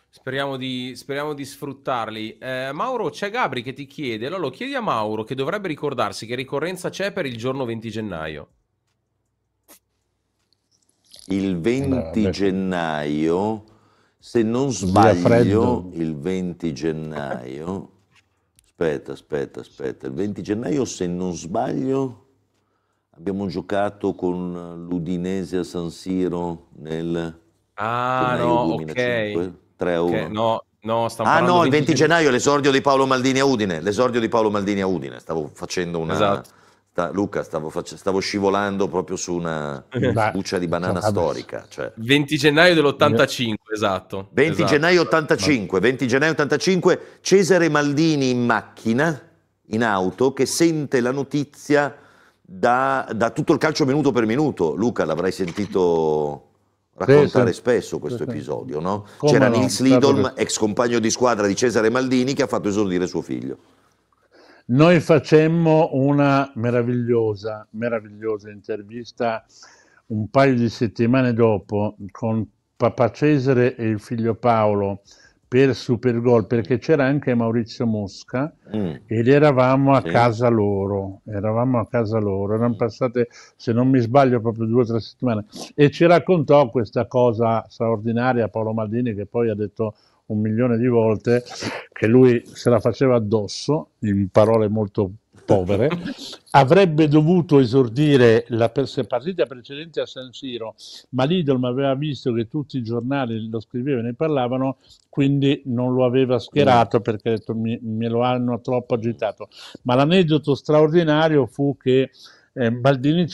Speriamo di, speriamo di, sfruttarli. Eh, Mauro, c'è Gabri che ti chiede, lo chiedi a Mauro che dovrebbe ricordarsi che ricorrenza c'è per il giorno 20 gennaio. Il 20 Beh, gennaio, se non sbaglio, il 20 gennaio aspetta, aspetta, aspetta. Il 20 gennaio, se non sbaglio, abbiamo giocato con l'Udinese a San Siro nel ah, no, 2005, ok. 3 a 1. Okay, no. No, ah no, il 20 gennaio l'esordio di Paolo Maldini a Udine, l'esordio di Paolo Maldini a Udine, stavo facendo una... Esatto Sta, Luca, stavo, face- stavo, scivolando proprio su una eh, buccia di banana storica. Cioè. 20 gennaio dell'85, eh. esatto. 20 esatto. gennaio 85, 20 gennaio 85, Cesare Maldini in macchina, in auto, che sente la notizia da, da tutto il calcio minuto per minuto. Luca, l'avrai sentito raccontare sì, spesso questo sì, episodio, no? Come C'era no? Nils certo Lidolm, ex compagno di squadra di Cesare Maldini, che ha fatto esordire suo figlio. Noi facemmo una meravigliosa, meravigliosa intervista un paio di settimane dopo con papà Cesare e il figlio Paolo per Supergol, perché c'era anche Maurizio Mosca mm. ed eravamo a sì. casa loro, eravamo a casa loro, erano passate, se non mi sbaglio, proprio due o tre settimane e ci raccontò questa cosa straordinaria Paolo Maldini che poi ha detto un milione di volte che lui se la faceva addosso, in parole molto povere, avrebbe dovuto esordire la partita precedente a San Siro, ma Lidl aveva visto che tutti i giornali lo scrivevano e parlavano, quindi non lo aveva schierato mm. perché ha detto me lo hanno troppo agitato. Ma l'aneddoto straordinario fu che eh, Baldini,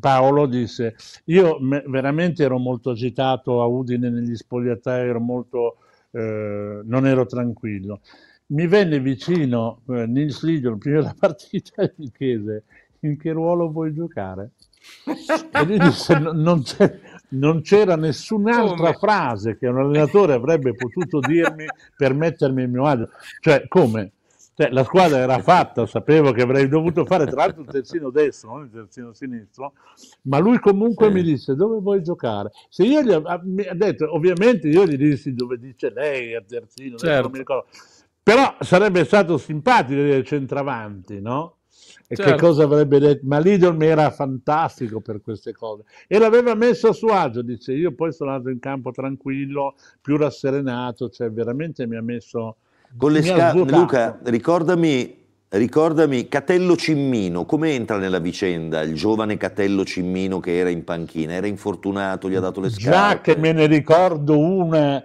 Paolo disse, io veramente ero molto agitato a Udine negli spogliatoi, ero molto eh, non ero tranquillo. Mi venne vicino eh, Nils Lidl prima della partita e mi chiese in che ruolo vuoi giocare? e lui disse non, c'è, non c'era nessun'altra come? frase che un allenatore avrebbe potuto dirmi per mettermi a mio agio cioè come cioè, la squadra era fatta, sapevo che avrei dovuto fare tra l'altro il terzino destro, non il terzino sinistro, ma lui comunque sì. mi disse dove vuoi giocare. Se io gli ha detto, ovviamente io gli dissi dove dice lei, a terzino, certo. non mi ricordo. Però sarebbe stato simpatico dire centravanti, no? E certo. che cosa avrebbe detto? Ma Lidl mi era fantastico per queste cose e l'aveva messo a suo agio, dice io poi sono andato in campo tranquillo, più rasserenato, cioè veramente mi ha messo con Luca, ricordami, ricordami Catello Cimmino, come entra nella vicenda il giovane Catello Cimmino che era in panchina? Era infortunato, gli ha dato le scarpe? Già che me ne ricordo una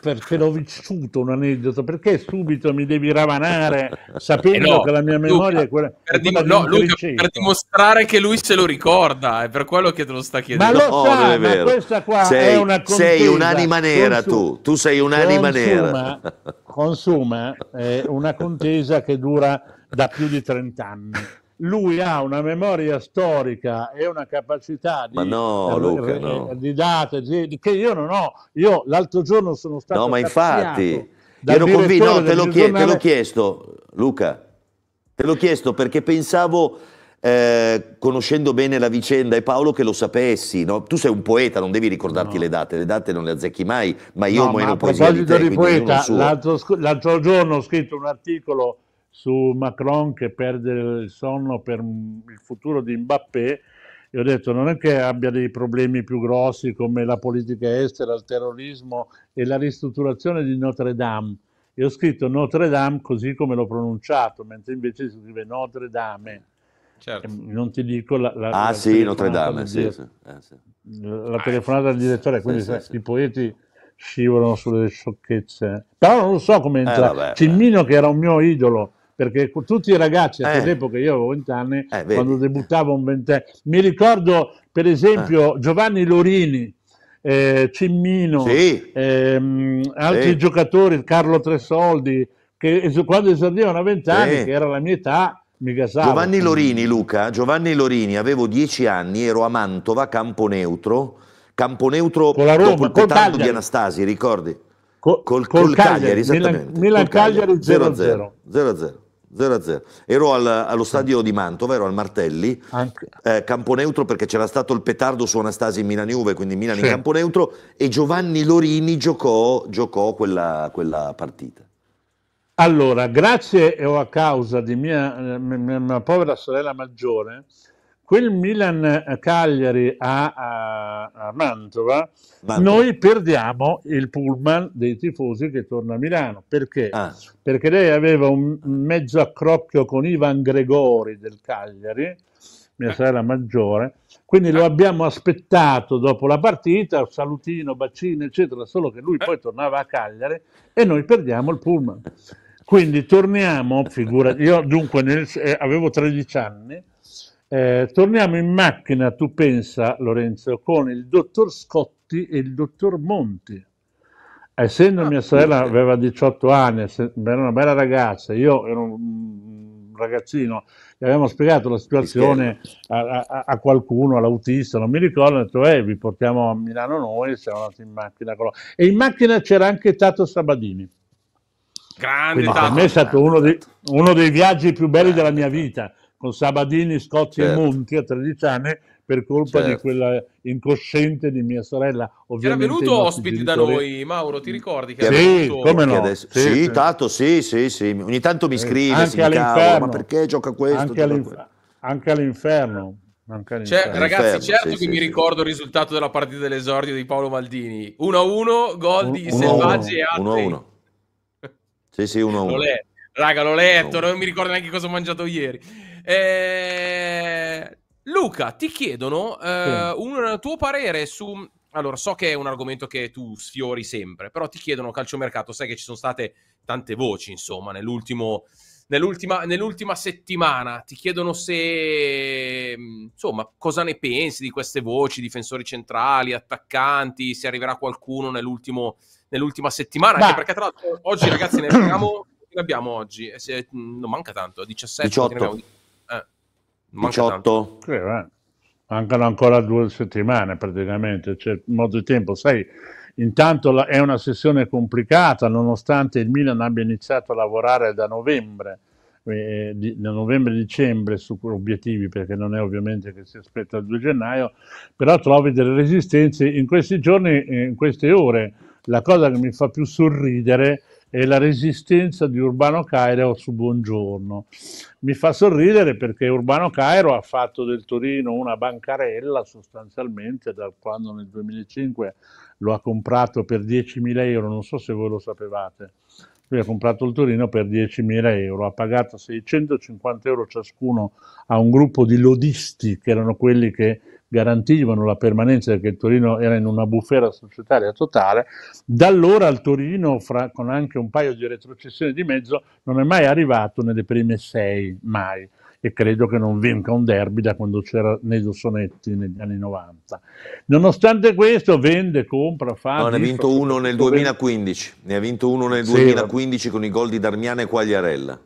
perché l'ho vissuto un aneddoto, perché subito mi devi ravanare sapendo eh no, che la mia memoria Luca, è quella, per, è quella no, Luca, per dimostrare che lui se lo ricorda, è per quello che te lo sta chiedendo. Ma lo no, sa, ma questa qua sei, è una contesa. Sei un'anima nera consuma, tu, tu sei un'anima consuma, nera. Consuma, è una contesa che dura da più di 30 anni lui ha una memoria storica e una capacità di, ma no, Luca, no. di date di, che io non ho. Io l'altro giorno sono stato... No, ma infatti... Io non convinto, no, te l'ho, chiesto, te l'ho chiesto, Luca, te l'ho chiesto perché pensavo... Eh, conoscendo bene la vicenda e Paolo che lo sapessi, no? tu sei un poeta, non devi ricordarti no. le date, le date non le azzecchi mai, ma io no, muoio ma poesia di te, di poeta, l'altro, l'altro, giorno ho scritto un articolo su Macron che perde il sonno per il futuro di Mbappé e ho detto non è che abbia dei problemi più grossi come la politica estera, il terrorismo e la ristrutturazione di Notre Dame. E ho scritto Notre Dame così come l'ho pronunciato, mentre invece si scrive Notre Dame. Certo. Ehm, non ti dico la, la, ah, la sì, Notre Dame, sì, sì. Eh, sì. la telefonata del ah, direttore, quindi i poeti scivolano sulle sciocchezze. Però non lo so come eh, entra. Eh, vabbè, Cimmino, vabbè. che era un mio idolo, perché tutti i ragazzi a eh. che io avevo 20 anni, eh, quando debuttavo un 20 mi ricordo per esempio eh. Giovanni Lorini, eh, Cimmino, sì. ehm, altri sì. giocatori, Carlo Tresoldi, che quando esordivano a 20 anni, sì. che era la mia età, mi gasavo. Giovanni Lorini, Luca, Giovanni Lorini, avevo 10 anni, ero a Mantova, campo neutro, campo neutro Con la Roma, dopo il petardo di Anastasi, ricordi? Col, col, col, Cagliari, Cagliari, esattamente. Milan, Milan Cagliari 0-0. 0-0. Ero al, allo stadio di Mantova, ero al Martelli, eh, campo neutro perché c'era stato il petardo su Anastasi in Milan-Juve, quindi Milan sì. in campo neutro e Giovanni Lorini giocò, giocò quella, quella, partita. Allora, grazie o a causa di mia, mia, eh, mia, mia povera sorella maggiore, quel Milan eh, Cagliari a, a, a Mantova, Mantova, noi perdiamo il pullman dei tifosi che torna a Milano. Perché? Ah. Perché lei aveva un mezzo accrocchio con Ivan Gregori del Cagliari, mia sorella maggiore, quindi lo ah. abbiamo aspettato dopo la partita, salutino, bacino, eccetera, solo che lui eh. poi tornava a Cagliari e noi perdiamo il pullman. Quindi torniamo, figura, io dunque nel, eh, avevo 13 anni, eh, torniamo in macchina, tu pensa Lorenzo, con il dottor Scotti e il dottor Monti. Essendo ah, mia sorella sì. aveva 18 anni, era una bella ragazza, io ero un ragazzino, gli avevamo spiegato la situazione a, a, a qualcuno, all'autista, non mi ricordo, ho detto eh, vi portiamo a Milano noi, siamo andati in macchina. E in macchina c'era anche Tato Sabadini. Grande Quindi Tato. Per me è stato uno, di, uno dei viaggi più belli grande, della mia vita con Sabadini, Scozia certo. e Monti a 13 anni per colpa certo. di quella incosciente di mia sorella. Ovviamente era venuto ospiti genitori... da noi, Mauro, ti ricordi? Che sì, venuto... come no? Adesso... Sì, sì, sì, tanto sì, sì, sì. Ogni tanto mi eh, scrive, eh, anche mi ah, ma perché gioca questo? Anche, all'infer... anche all'inferno. Cioè, ragazzi, certo sì, che sì, mi sì. ricordo il risultato della partita dell'esordio di Paolo Maldini 1-1, gol di Selvaggi e altri 1-1. Sì, sì, 1-1. Raga, l'ho letto, non mi ricordo neanche cosa ho mangiato ieri. Eh, Luca, ti chiedono eh, sì. un tuo parere su... Allora, so che è un argomento che tu sfiori sempre, però ti chiedono calciomercato, sai che ci sono state tante voci, insomma, nell'ultimo... Nell'ultima, nell'ultima, settimana ti chiedono se insomma cosa ne pensi di queste voci, difensori centrali, attaccanti, se arriverà qualcuno nell'ultima settimana. Bah. Anche perché, tra l'altro, oggi, ragazzi, ne abbiamo, ne abbiamo oggi. Eh, se, non manca tanto, 17 18. Eh, 18? Credo, eh. Mancano ancora due settimane praticamente, c'è cioè, modo di tempo. Sai, intanto la, è una sessione complicata, nonostante il Milan abbia iniziato a lavorare da novembre, eh, di, da novembre-dicembre su obiettivi, perché non è ovviamente che si aspetta il 2 gennaio, però trovi delle resistenze in questi giorni, in queste ore. La cosa che mi fa più sorridere è e la resistenza di Urbano Cairo su Buongiorno. Mi fa sorridere perché Urbano Cairo ha fatto del Torino una bancarella sostanzialmente da quando nel 2005 lo ha comprato per 10.000 euro, non so se voi lo sapevate. Lui ha comprato il Torino per 10.000 euro, ha pagato 650 euro ciascuno a un gruppo di lodisti che erano quelli che garantivano la permanenza perché il Torino era in una bufera societaria totale, da allora il Torino, fra, con anche un paio di retrocessioni di mezzo, non è mai arrivato nelle prime sei, mai e credo che non vinca un derby da quando c'era Nedo Sonetti negli anni 90. Nonostante questo vende, compra, fa... No, ne ha vinto uno nel 2015, ne ha vinto uno nel 2015 sì, con i gol di Darmiana e Quagliarella.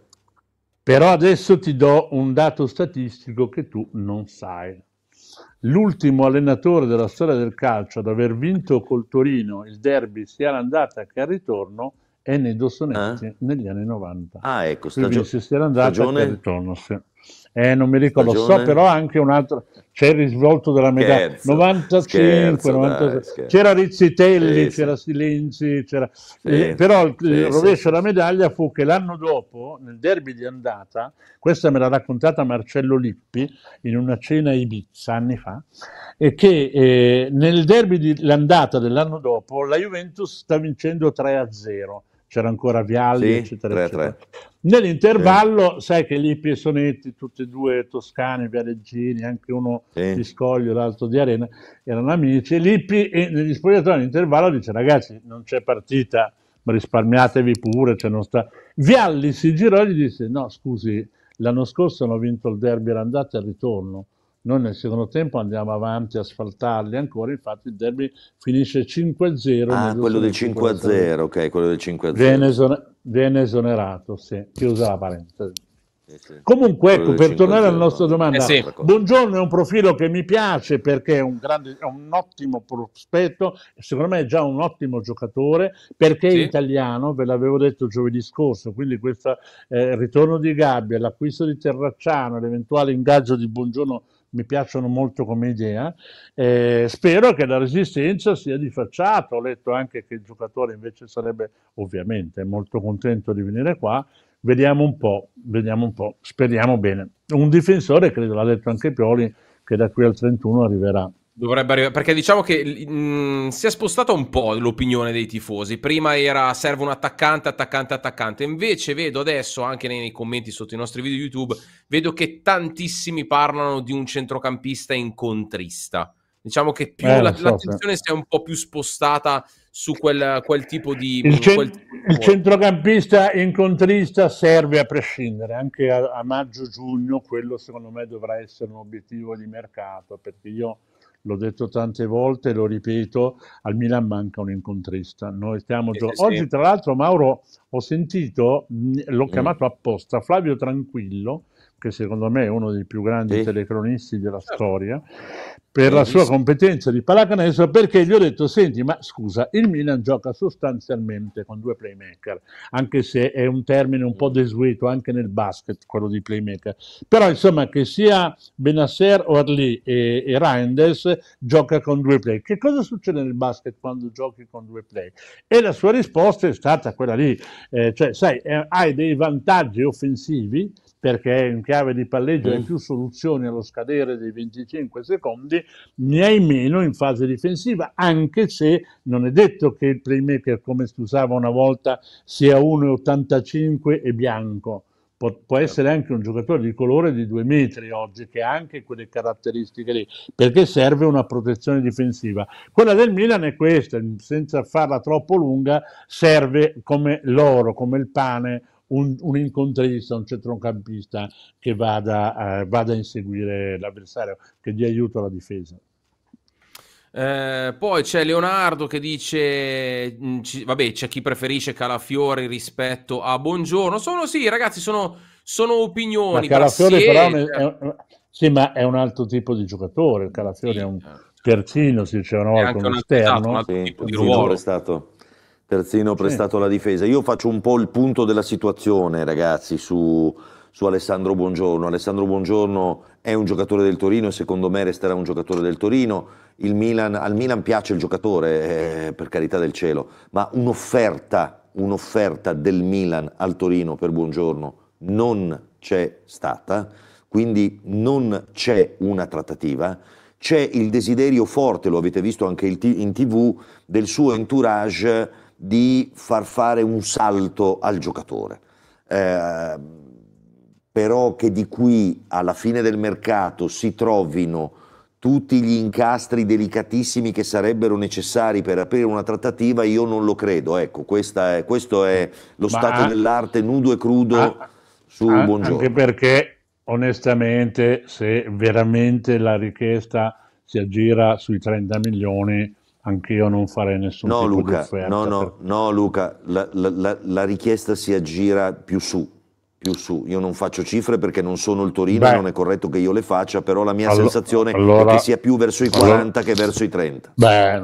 Però adesso ti do un dato statistico che tu non sai l'ultimo allenatore della storia del calcio ad aver vinto col Torino il derby sia all'andata che al ritorno è Nedo Sonetti eh? negli anni 90. Ah, ecco, stagio- vinse sia all'andata stagione... che al ritorno. Sì eh, non mi ricordo, stagione... so però anche un altro, c'è il risvolto della medaglia, 95, scherzo, 96, dai, c'era Rizzitelli, sì, c'era Silenzi, c'era... Sì, eh, però il sì, rovescio della medaglia fu che l'anno dopo, nel derby di andata, questa me l'ha raccontata Marcello Lippi in una cena a Ibiza anni fa, e che eh, nel derby di l'andata dell'anno dopo la Juventus sta vincendo 3-0 c'era ancora Vialli, sì, eccetera, 3, eccetera. 3. Nell'intervallo, sì. sai che lì i piesonetti, tutti e due toscani, vialeggini, anche uno sì. di Scoglio, l'altro di Arena, erano amici. E Lippi e eh, negli spogliatori all'intervallo dice: Ragazzi, non c'è partita, risparmiatevi pure. Cioè non sta... Vialli si girò e gli disse: No, scusi, l'anno scorso hanno vinto il derby all'andata e al ritorno. Noi nel secondo tempo andiamo avanti a sfaltarli ancora, infatti il derby finisce 5-0. Ah, quello del 5-0, ok, quello del 5-0. Viene, esoner- viene esonerato, sì, chiusa la parentesi. Eh sì. Comunque, ecco, per tornare alla nostra domanda, eh sì. Buongiorno è un profilo che mi piace perché è un, grande, è un, ottimo prospetto, secondo me è già un ottimo giocatore perché sì. è italiano, ve l'avevo detto giovedì scorso, quindi questo eh, ritorno di Gabbia, l'acquisto di Terracciano, l'eventuale ingaggio di Buongiorno mi piacciono molto come idea. Eh, spero che la resistenza sia di facciata. Ho letto anche che il giocatore invece sarebbe ovviamente molto contento di venire qua. Vediamo un po', vediamo un po', speriamo bene. Un difensore, credo l'ha detto anche Pioli, che da qui al 31 arriverà Dovrebbe arrivare, perché diciamo che mh, mm, si è spostata un po' l'opinione dei tifosi. Prima era serve un attaccante, attaccante, attaccante. Invece vedo adesso, anche nei, nei, commenti sotto i nostri video YouTube, vedo che tantissimi parlano di un centrocampista incontrista. Diciamo che più eh, la, so, l'attenzione sì. si è un po' più spostata su quel, quel tipo di... Il, cen- quel tipo il centrocampista incontrista serve a prescindere, anche a, a maggio-giugno quello secondo me dovrà essere un obiettivo di mercato, perché io l'ho detto tante volte, lo ripeto, al Milan manca un incontrista. Noi stiamo gio- Oggi tra l'altro Mauro ho sentito, l'ho mm. chiamato apposta, Flavio Tranquillo, che secondo me è uno dei più grandi sì. telecronisti della certo. storia, per la eh, sua competenza di palacanestro, perché gli ho detto, senti, ma scusa, il Milan gioca sostanzialmente con due playmaker, anche se è un termine un po' mm. desueto anche nel basket, quello di playmaker. Però insomma, che sia Benasser, Orly e, e Reinders, gioca con due play. Che cosa succede nel basket quando giochi con due play? E la sua risposta è stata quella lì, eh, cioè, sai, eh, hai dei vantaggi offensivi perché in chiave di palleggio hai mm. più soluzioni allo scadere dei 25 secondi, ne hai meno in fase difensiva, anche se non è detto che il playmaker, come si usava una volta, sia 1,85 e bianco. Pu- può certo. essere anche un giocatore di colore di due metri oggi, che ha anche quelle caratteristiche lì, perché serve una protezione difensiva. Quella del Milan è questa, senza farla troppo lunga, serve come l'oro, come il pane, un, un incontrista, un centrocampista che vada, eh, vada a inseguire l'avversario, che dia aiuto alla difesa. Eh, poi c'è Leonardo che dice: mh, mm, ci, Vabbè, c'è chi preferisce Calafiori rispetto a Buongiorno. Sono sì, ragazzi, sono, sono opinioni. Ma Calafiori, però, è, è, sì, ma è un altro tipo di giocatore. Calafiori sì, è un terzino, eh. si diceva una volta, un esterno. Stato, un altro sì, tipo di ruolo. È stato terzino prestato alla difesa. Io faccio un po' il punto della situazione, ragazzi, su, su Alessandro Buongiorno. Alessandro Buongiorno è un giocatore del Torino e secondo me resterà un giocatore del Torino. Milan, al Milan piace il giocatore, eh, per carità del cielo, ma un'offerta, un'offerta del Milan al Torino per Buongiorno non c'è stata, quindi non c'è una trattativa. C'è il desiderio forte, lo avete visto anche in tv, del suo entourage di far fare un salto al giocatore. Eh, però che di qui alla fine del mercato si trovino tutti gli incastri delicatissimi che sarebbero necessari per aprire una trattativa, io non lo credo. Ecco, è, questo è lo Ma stato dell'arte nudo e crudo a, su a, Buongiorno. Anche perché, onestamente, se veramente la richiesta si aggira sui 30 milioni, anch'io non farei nessun no, tipo Luca, di No, no, per... no Luca, la, la, la, richiesta si aggira più su, più su. Io non faccio cifre perché non sono il Torino, beh, non è corretto che io le faccia, però la mia allo- sensazione allora, è che sia più verso i 40 allora, che verso i 30. Beh,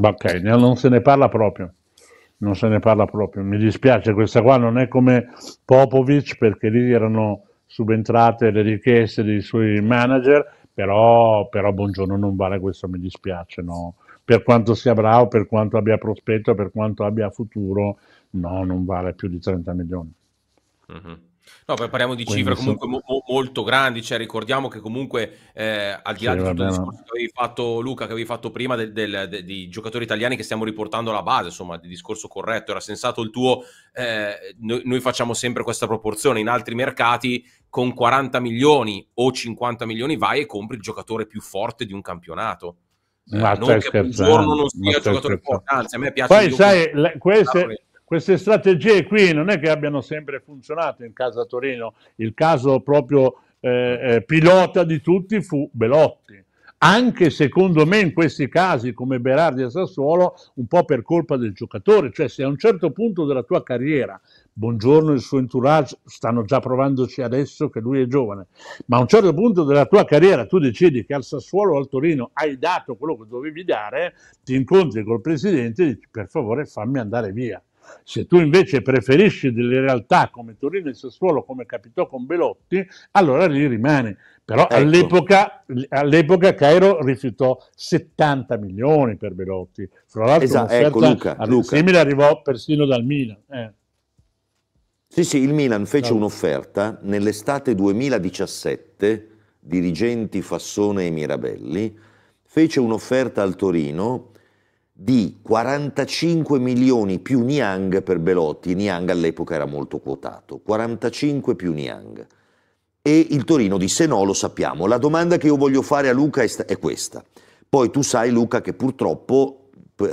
ok, non se ne parla proprio. Non se ne parla proprio, mi dispiace, questa qua non è come Popovic perché lì erano subentrate le richieste dei suoi manager, però, però Buongiorno non vale questo, mi dispiace, no? per quanto sia bravo, per quanto abbia prospetto, per quanto abbia futuro, no, non vale più di 30 milioni. Mm-hmm. No, parliamo di cifre comunque sono... mo- molto grandi, cioè ricordiamo che comunque eh, al di là sì, di tutto il discorso che avevi fatto Luca, che avevi fatto prima del, del, de- di giocatori italiani che stiamo riportando alla base, insomma, il discorso corretto, era sensato il tuo, eh, noi, noi, facciamo sempre questa proporzione, in altri mercati con 40 milioni o 50 milioni vai e compri il giocatore più forte di un campionato. Eh, ma eh, non che un giorno non sia giocatore forte, a me piace... Poi sai, le, queste, queste strategie qui non è che abbiano sempre funzionato in casa Torino, il caso proprio eh, eh pilota di tutti fu Belotti anche secondo me in questi casi come Berardi e Sassuolo, un po' per colpa del giocatore, cioè se a un certo punto della tua carriera, buongiorno il suo entourage, stanno già provandoci adesso che lui è giovane, ma a un certo punto della tua carriera tu decidi che al Sassuolo o al Torino hai dato quello che dovevi dare, ti incontri col presidente e dici per favore fammi andare via. Se tu invece preferisci delle realtà come Torino e Sassuolo, come capitò con Belotti, allora lì rimane. Però ecco. all'epoca, all'epoca, Cairo rifiutò 70 milioni per Belotti. Fra l'altro, esatto, ecco, Luca, a, Luca. simile arrivò persino dal Milan. Eh. Sì, sì, il Milan fece no. un'offerta nell'estate 2017, dirigenti Fassone e Mirabelli, fece un'offerta al Torino di 45 milioni più Niang per Belotti, Niang all'epoca era molto quotato, 45 più Niang e il Torino disse no, lo sappiamo. La domanda che io voglio fare a Luca è, questa. Poi tu sai Luca che purtroppo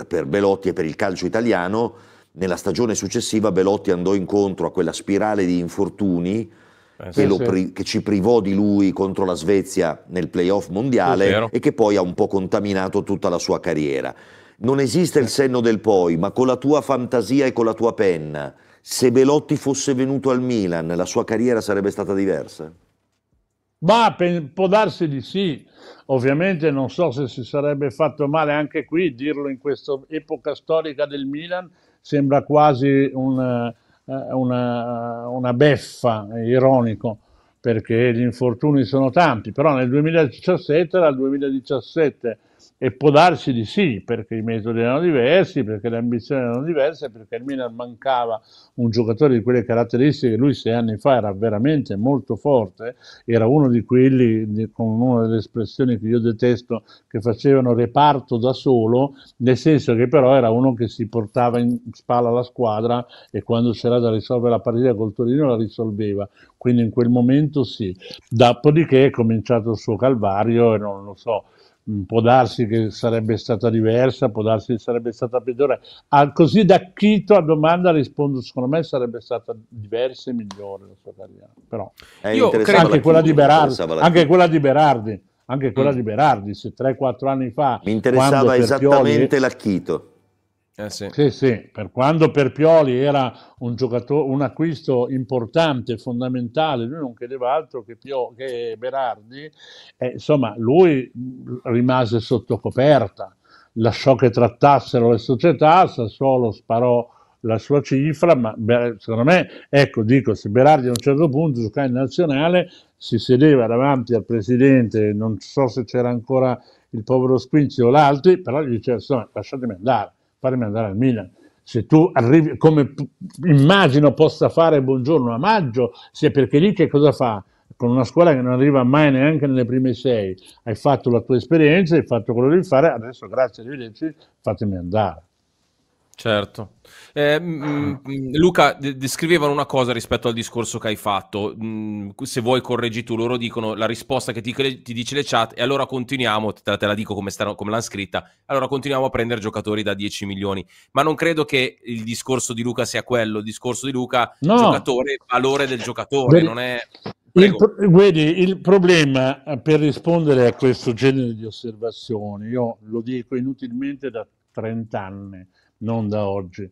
per Belotti e per il calcio italiano nella stagione successiva Belotti andò incontro a quella spirale di infortuni eh, che, sì, pri- sì. che, ci privò di lui contro la Svezia nel playoff mondiale e che poi ha un po' contaminato tutta la sua carriera. Non esiste il senno del poi, ma con la tua fantasia e con la tua penna se Belotti fosse venuto al Milan, la sua carriera sarebbe stata diversa? Ma può darsi di sì, ovviamente non so se si sarebbe fatto male anche qui, dirlo in questa epoca storica del Milan sembra quasi una, eh, una, una beffa, eh, ironico, perché gli infortuni sono tanti, però nel 2017 era il 2017 e può darsi di sì, perché i metodi erano diversi, perché le ambizioni erano diverse, perché il Milan mancava un giocatore di quelle caratteristiche, lui sei anni fa era veramente molto forte, era uno di quelli, di, con una delle espressioni che io detesto, che facevano reparto da solo, nel senso che però era uno che si portava in spalla la squadra e quando c'era da risolvere la partita col Torino la risolveva, quindi in quel momento sì. Dopodiché è cominciato il suo calvario e non lo so può darsi che sarebbe stata diversa, può darsi che sarebbe stata peggiore. Al, ah, così da Chito a domanda rispondo, secondo me sarebbe stata diversa e migliore la sua carriera. Però anche quella, Berardi, anche quella di Berardi, anche quella mm. di Berardi, se 3-4 anni fa mi interessava esattamente Pioli, Chito. Eh sì. sì. sì, per quando per Pioli era un, un acquisto importante, fondamentale, lui non chiedeva altro che, Pio, che Berardi, eh, insomma lui rimase sotto coperta, lasciò che trattassero le società, Sassuolo sparò la sua cifra, ma beh, secondo me, ecco, dico, se Berardi a un certo punto giocava in nazionale, si sedeva davanti al presidente, non so se c'era ancora il povero Squinzi o l'altro, però gli diceva, insomma, lasciatemi andare farmi andare al Milan. Se tu arrivi, come immagino possa fare Buongiorno a maggio, se perché lì che cosa fa? Con una scuola che non arriva mai neanche nelle prime sei, hai fatto la tua esperienza, hai fatto quello di fare, adesso grazie, arrivederci, fatemi andare. Certo. Eh, mh, Luca, d- descrivevano una cosa rispetto al discorso che hai fatto, mh, mm, se vuoi correggi tu, loro dicono la risposta che ti, cre- ti dice le chat e allora continuiamo, te, te la dico come, stanno, come, l'hanno scritta, allora continuiamo a prendere giocatori da 10 milioni, ma non credo che il discorso di Luca sia quello, il discorso di Luca, no. giocatore, valore del giocatore, Beh, non è... Il, pro- vedi, il problema eh, per rispondere a questo genere di osservazioni, io lo dico inutilmente da 30 anni, non da oggi.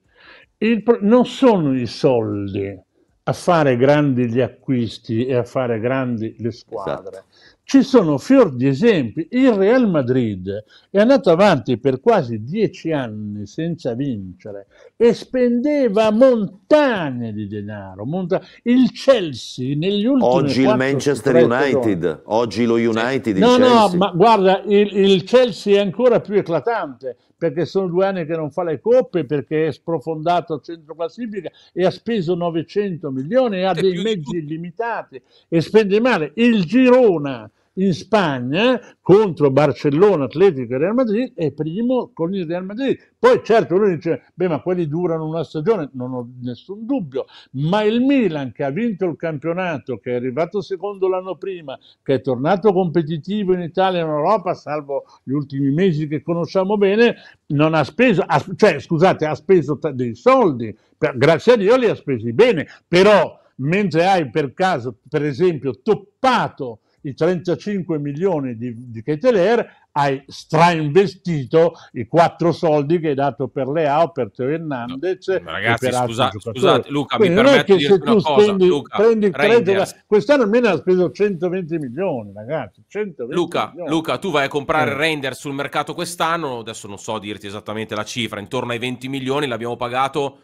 Il, non sono i soldi a fare grandi gli acquisti e a fare grandi le squadre, esatto ci sono fior di esempi. Il Real Madrid è andato avanti per quasi dieci anni senza vincere e spendeva montagne di denaro. Monta- il Chelsea negli ultimi Oggi il Manchester United, anni. oggi lo United. Sì. No, Chelsea. no, ma guarda, il, il Chelsea è ancora più eclatante perché sono due anni che non fa le coppe, perché è sprofondato a centro classifica e ha speso 900 milioni, e ha dei mezzi illimitati e spende male. Il Girona in Spagna contro Barcellona, Atletico e Real Madrid è primo con il Real Madrid. Poi certo lui dice, beh ma quelli durano una stagione, non ho nessun dubbio, ma il Milan che ha vinto il campionato, che è arrivato secondo l'anno prima, che è tornato competitivo in Italia e in Europa, salvo gli ultimi mesi che conosciamo bene, non ha speso, ha, cioè scusate, ha speso dei soldi, per, grazie a Dio li ha spesi bene, però mentre hai per caso, per esempio, toppato i 35 milioni di, di Keteler, hai strainvestito i quattro soldi che hai dato per Leao, per Teo Hernandez no, ragazzi, scusa, scusate Luca, Quindi mi permetto di dire una cosa spendi, Luca, prendi della... quest'anno almeno ha speso 120 milioni ragazzi 120 Luca, milioni. Luca, tu vai a comprare eh. Render sul mercato quest'anno adesso non so dirti esattamente la cifra, intorno ai 20 milioni l'abbiamo pagato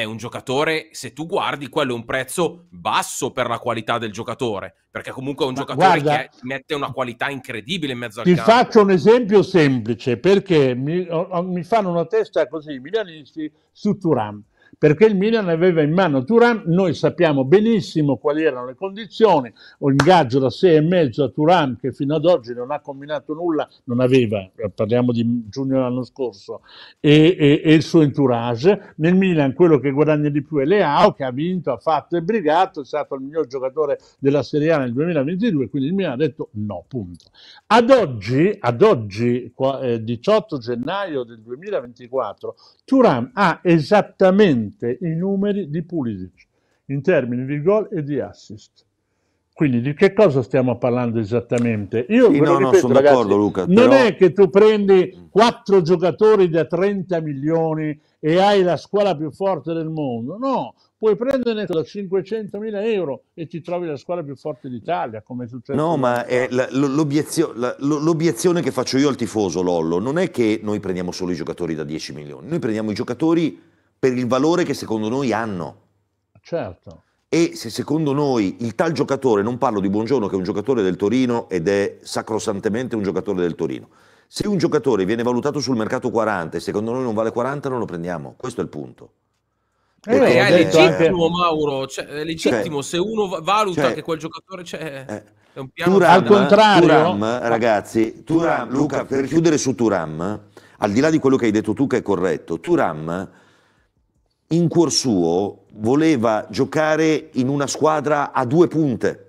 è un giocatore, se tu guardi, quello è un prezzo basso per la qualità del giocatore, perché comunque è un Ma giocatore guarda, che mette una qualità incredibile in mezzo al ti campo. Ti faccio un esempio semplice, perché mi, mi fanno una testa così i milanisti su Turam perché il Milan aveva in mano Turan, noi sappiamo benissimo quali erano le condizioni, un ingaggio da e mezzo a Turan che fino ad oggi non ha combinato nulla, non aveva, parliamo di giugno dell'anno scorso, e, e, e, il suo entourage, nel Milan quello che guadagna di più è Leao che ha vinto, ha fatto e brigato, è stato il miglior giocatore della Serie A nel 2022, quindi il Milan ha detto no, punto. Ad oggi, ad oggi 18 eh, gennaio del 2024, Turan ha esattamente esattamente i numeri di Pulisic in termini di gol e di assist. Quindi di che cosa stiamo parlando esattamente? Io sì, no, ripeto, no, sono ragazzi, d'accordo Luca. Non è che tu prendi mm. quattro giocatori da 30 milioni e hai la squadra più forte del mondo. No, puoi prenderne da 500 mila euro e ti trovi la squadra più forte d'Italia, come è No, ma la, l'obiezio, la, l'obiezione che faccio io al tifoso Lollo non è che noi prendiamo solo i giocatori da 10 milioni, noi prendiamo i giocatori per il valore che secondo noi hanno. Certo. E se secondo noi il tal giocatore, non parlo di Buongiorno che è un giocatore del Torino ed è sacrosantemente un giocatore del Torino, se un giocatore viene valutato sul mercato 40 e secondo noi non vale 40 non lo prendiamo, questo è il punto. Eh, eh è legittimo anche... Mauro, cioè, è legittimo cioè, se uno valuta cioè, che quel giocatore c'è... Cioè, eh. È un piano Turam, al contrario. Turam, ragazzi, Turam, Luca, per chiudere su Turam, al di là di quello che hai detto tu che è corretto, Turam in cuor suo voleva giocare in una squadra a due punte.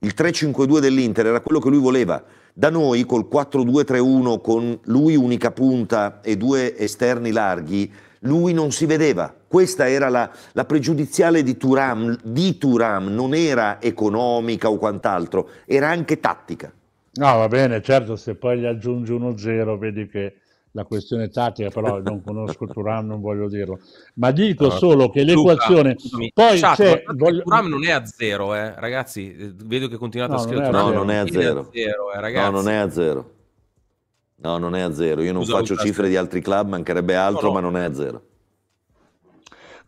Il 3-5-2 dell'Inter era quello che lui voleva. Da noi col 4-2-3-1 con lui unica punta e due esterni larghi, lui non si vedeva. Questa era la, la pregiudiziale di Turam, di Turam, non era economica o quant'altro, era anche tattica. No, va bene, certo, se poi gli aggiungi uno zero, vedi che la questione tattica, però non conosco Turam, non voglio dirlo. Ma dico allora, solo che l'equazione... Luca, poi Chat, c'è, voglio... Turam non è a zero, eh. ragazzi, eh, vedo che continuate no, a scrivere. No, non è a zero. Eh, no, non è a zero. No, non è a zero. Io non Scusa, faccio cifre di altri club, mancherebbe altro, no, no. ma non è a zero.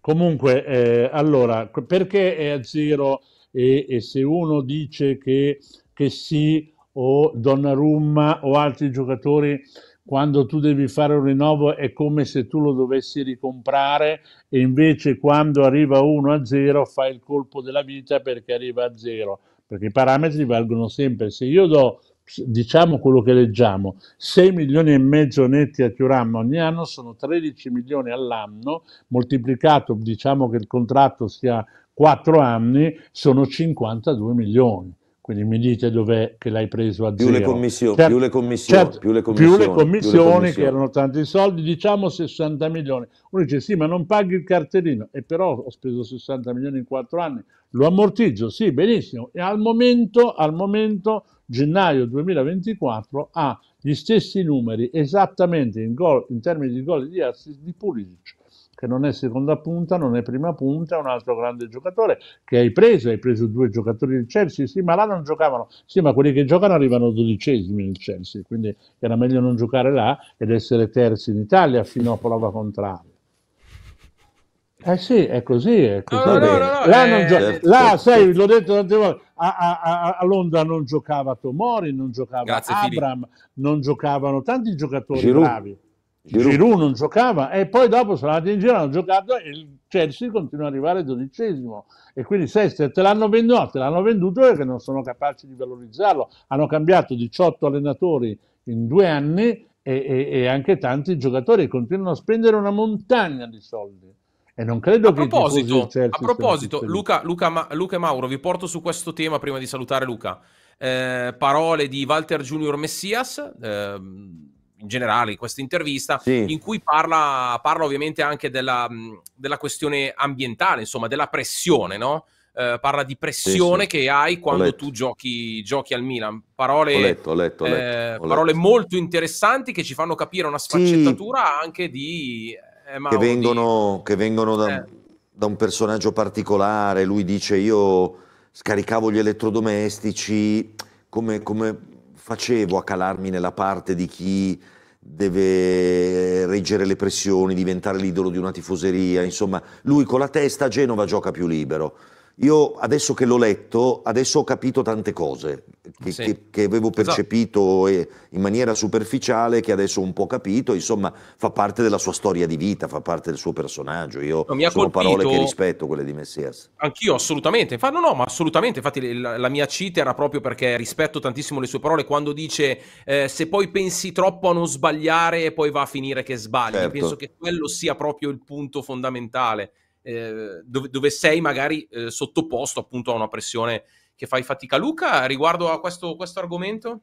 Comunque, eh, allora, perché è a zero e, e se uno dice che, che sì o Donnarumma o altri giocatori quando tu devi fare un rinnovo è come se tu lo dovessi ricomprare e invece quando arriva 1 a 0 fa il colpo della vita perché arriva a 0, perché i parametri valgono sempre. Se io do, diciamo quello che leggiamo, 6 milioni e mezzo netti a Tiuram ogni anno sono 13 milioni all'anno, moltiplicato diciamo che il contratto sia 4 anni, sono 52 milioni quindi mi dite dov'è che l'hai preso a più zero. Le commission, certo, più le commissioni, certo, più, le commissioni più le commissioni, che erano tanti soldi, diciamo 60 milioni. Uno dice sì, ma non paghi il cartellino, e però ho speso 60 milioni in quattro anni, lo ammortizzo, sì, benissimo. E al momento, al momento gennaio 2024, ha gli stessi numeri esattamente in, gol, in termini di gol di assist di Pulisic che non è seconda punta, non è prima punta, è un altro grande giocatore che hai preso, hai preso due giocatori del Chelsea, sì, ma là non giocavano, sì, ma quelli che giocano arrivano dodicesimi nel Chelsea, quindi era meglio non giocare là ed essere terzi in Italia fino a prova contraria. Eh sì, è così, è così. No, no, no, là, eh, gio- certo, là certo. sai, l'ho detto tante volte, a, a, a, a, Londra non giocava Tomori, non giocava Grazie, Abram, Fili. non giocavano tanti giocatori Giroud. bravi. Giroud. Giroud non giocava e poi dopo sono andati in giro, hanno giocato e il Chelsea continua ad arrivare dodicesimo e quindi Sester te l'hanno venduto, te l'hanno venduto e non sono capaci di valorizzarlo. Hanno cambiato 18 allenatori in due anni e, e, e anche tanti giocatori continuano a spendere una montagna di soldi. E non credo a che proposito, a proposito Luca, Luca, Ma, Luca e Mauro, vi porto su questo tema prima di salutare Luca. Eh, parole di Walter Junior Messias. Eh, in generale, in questa intervista, sì. in cui parla, parla ovviamente anche della, della, questione ambientale, insomma, della pressione, no? Eh, parla di pressione sì, sì. che hai quando tu giochi, giochi, al Milan. Parole, ho letto, ho letto, ho letto, eh, parole molto interessanti che ci fanno capire una sfaccettatura anche di... Eh, che, vengono, di... che vengono da, eh. da un personaggio particolare. Lui dice io scaricavo gli elettrodomestici come, come facevo a calarmi nella parte di chi deve reggere le pressioni, diventare l'idolo di una tifoseria, insomma, lui con la testa a Genova gioca più libero. Io adesso che l'ho letto, adesso ho capito tante cose che, sì. che, che avevo esatto. percepito esatto. in maniera superficiale, che adesso ho un po' capito, insomma fa parte della sua storia di vita, fa parte del suo personaggio. Io no, mi sono colpito... parole che rispetto, quelle di Messias. Anch'io assolutamente, Infa, no, no, ma assolutamente, infatti la, la, mia cita era proprio perché rispetto tantissimo le sue parole quando dice eh, se poi pensi troppo a non sbagliare poi va a finire che sbagli. Certo. Penso che quello sia proprio il punto fondamentale eh, dove, dove, sei magari eh, sottoposto appunto a una pressione che fai fatica. Luca, riguardo a questo, questo argomento?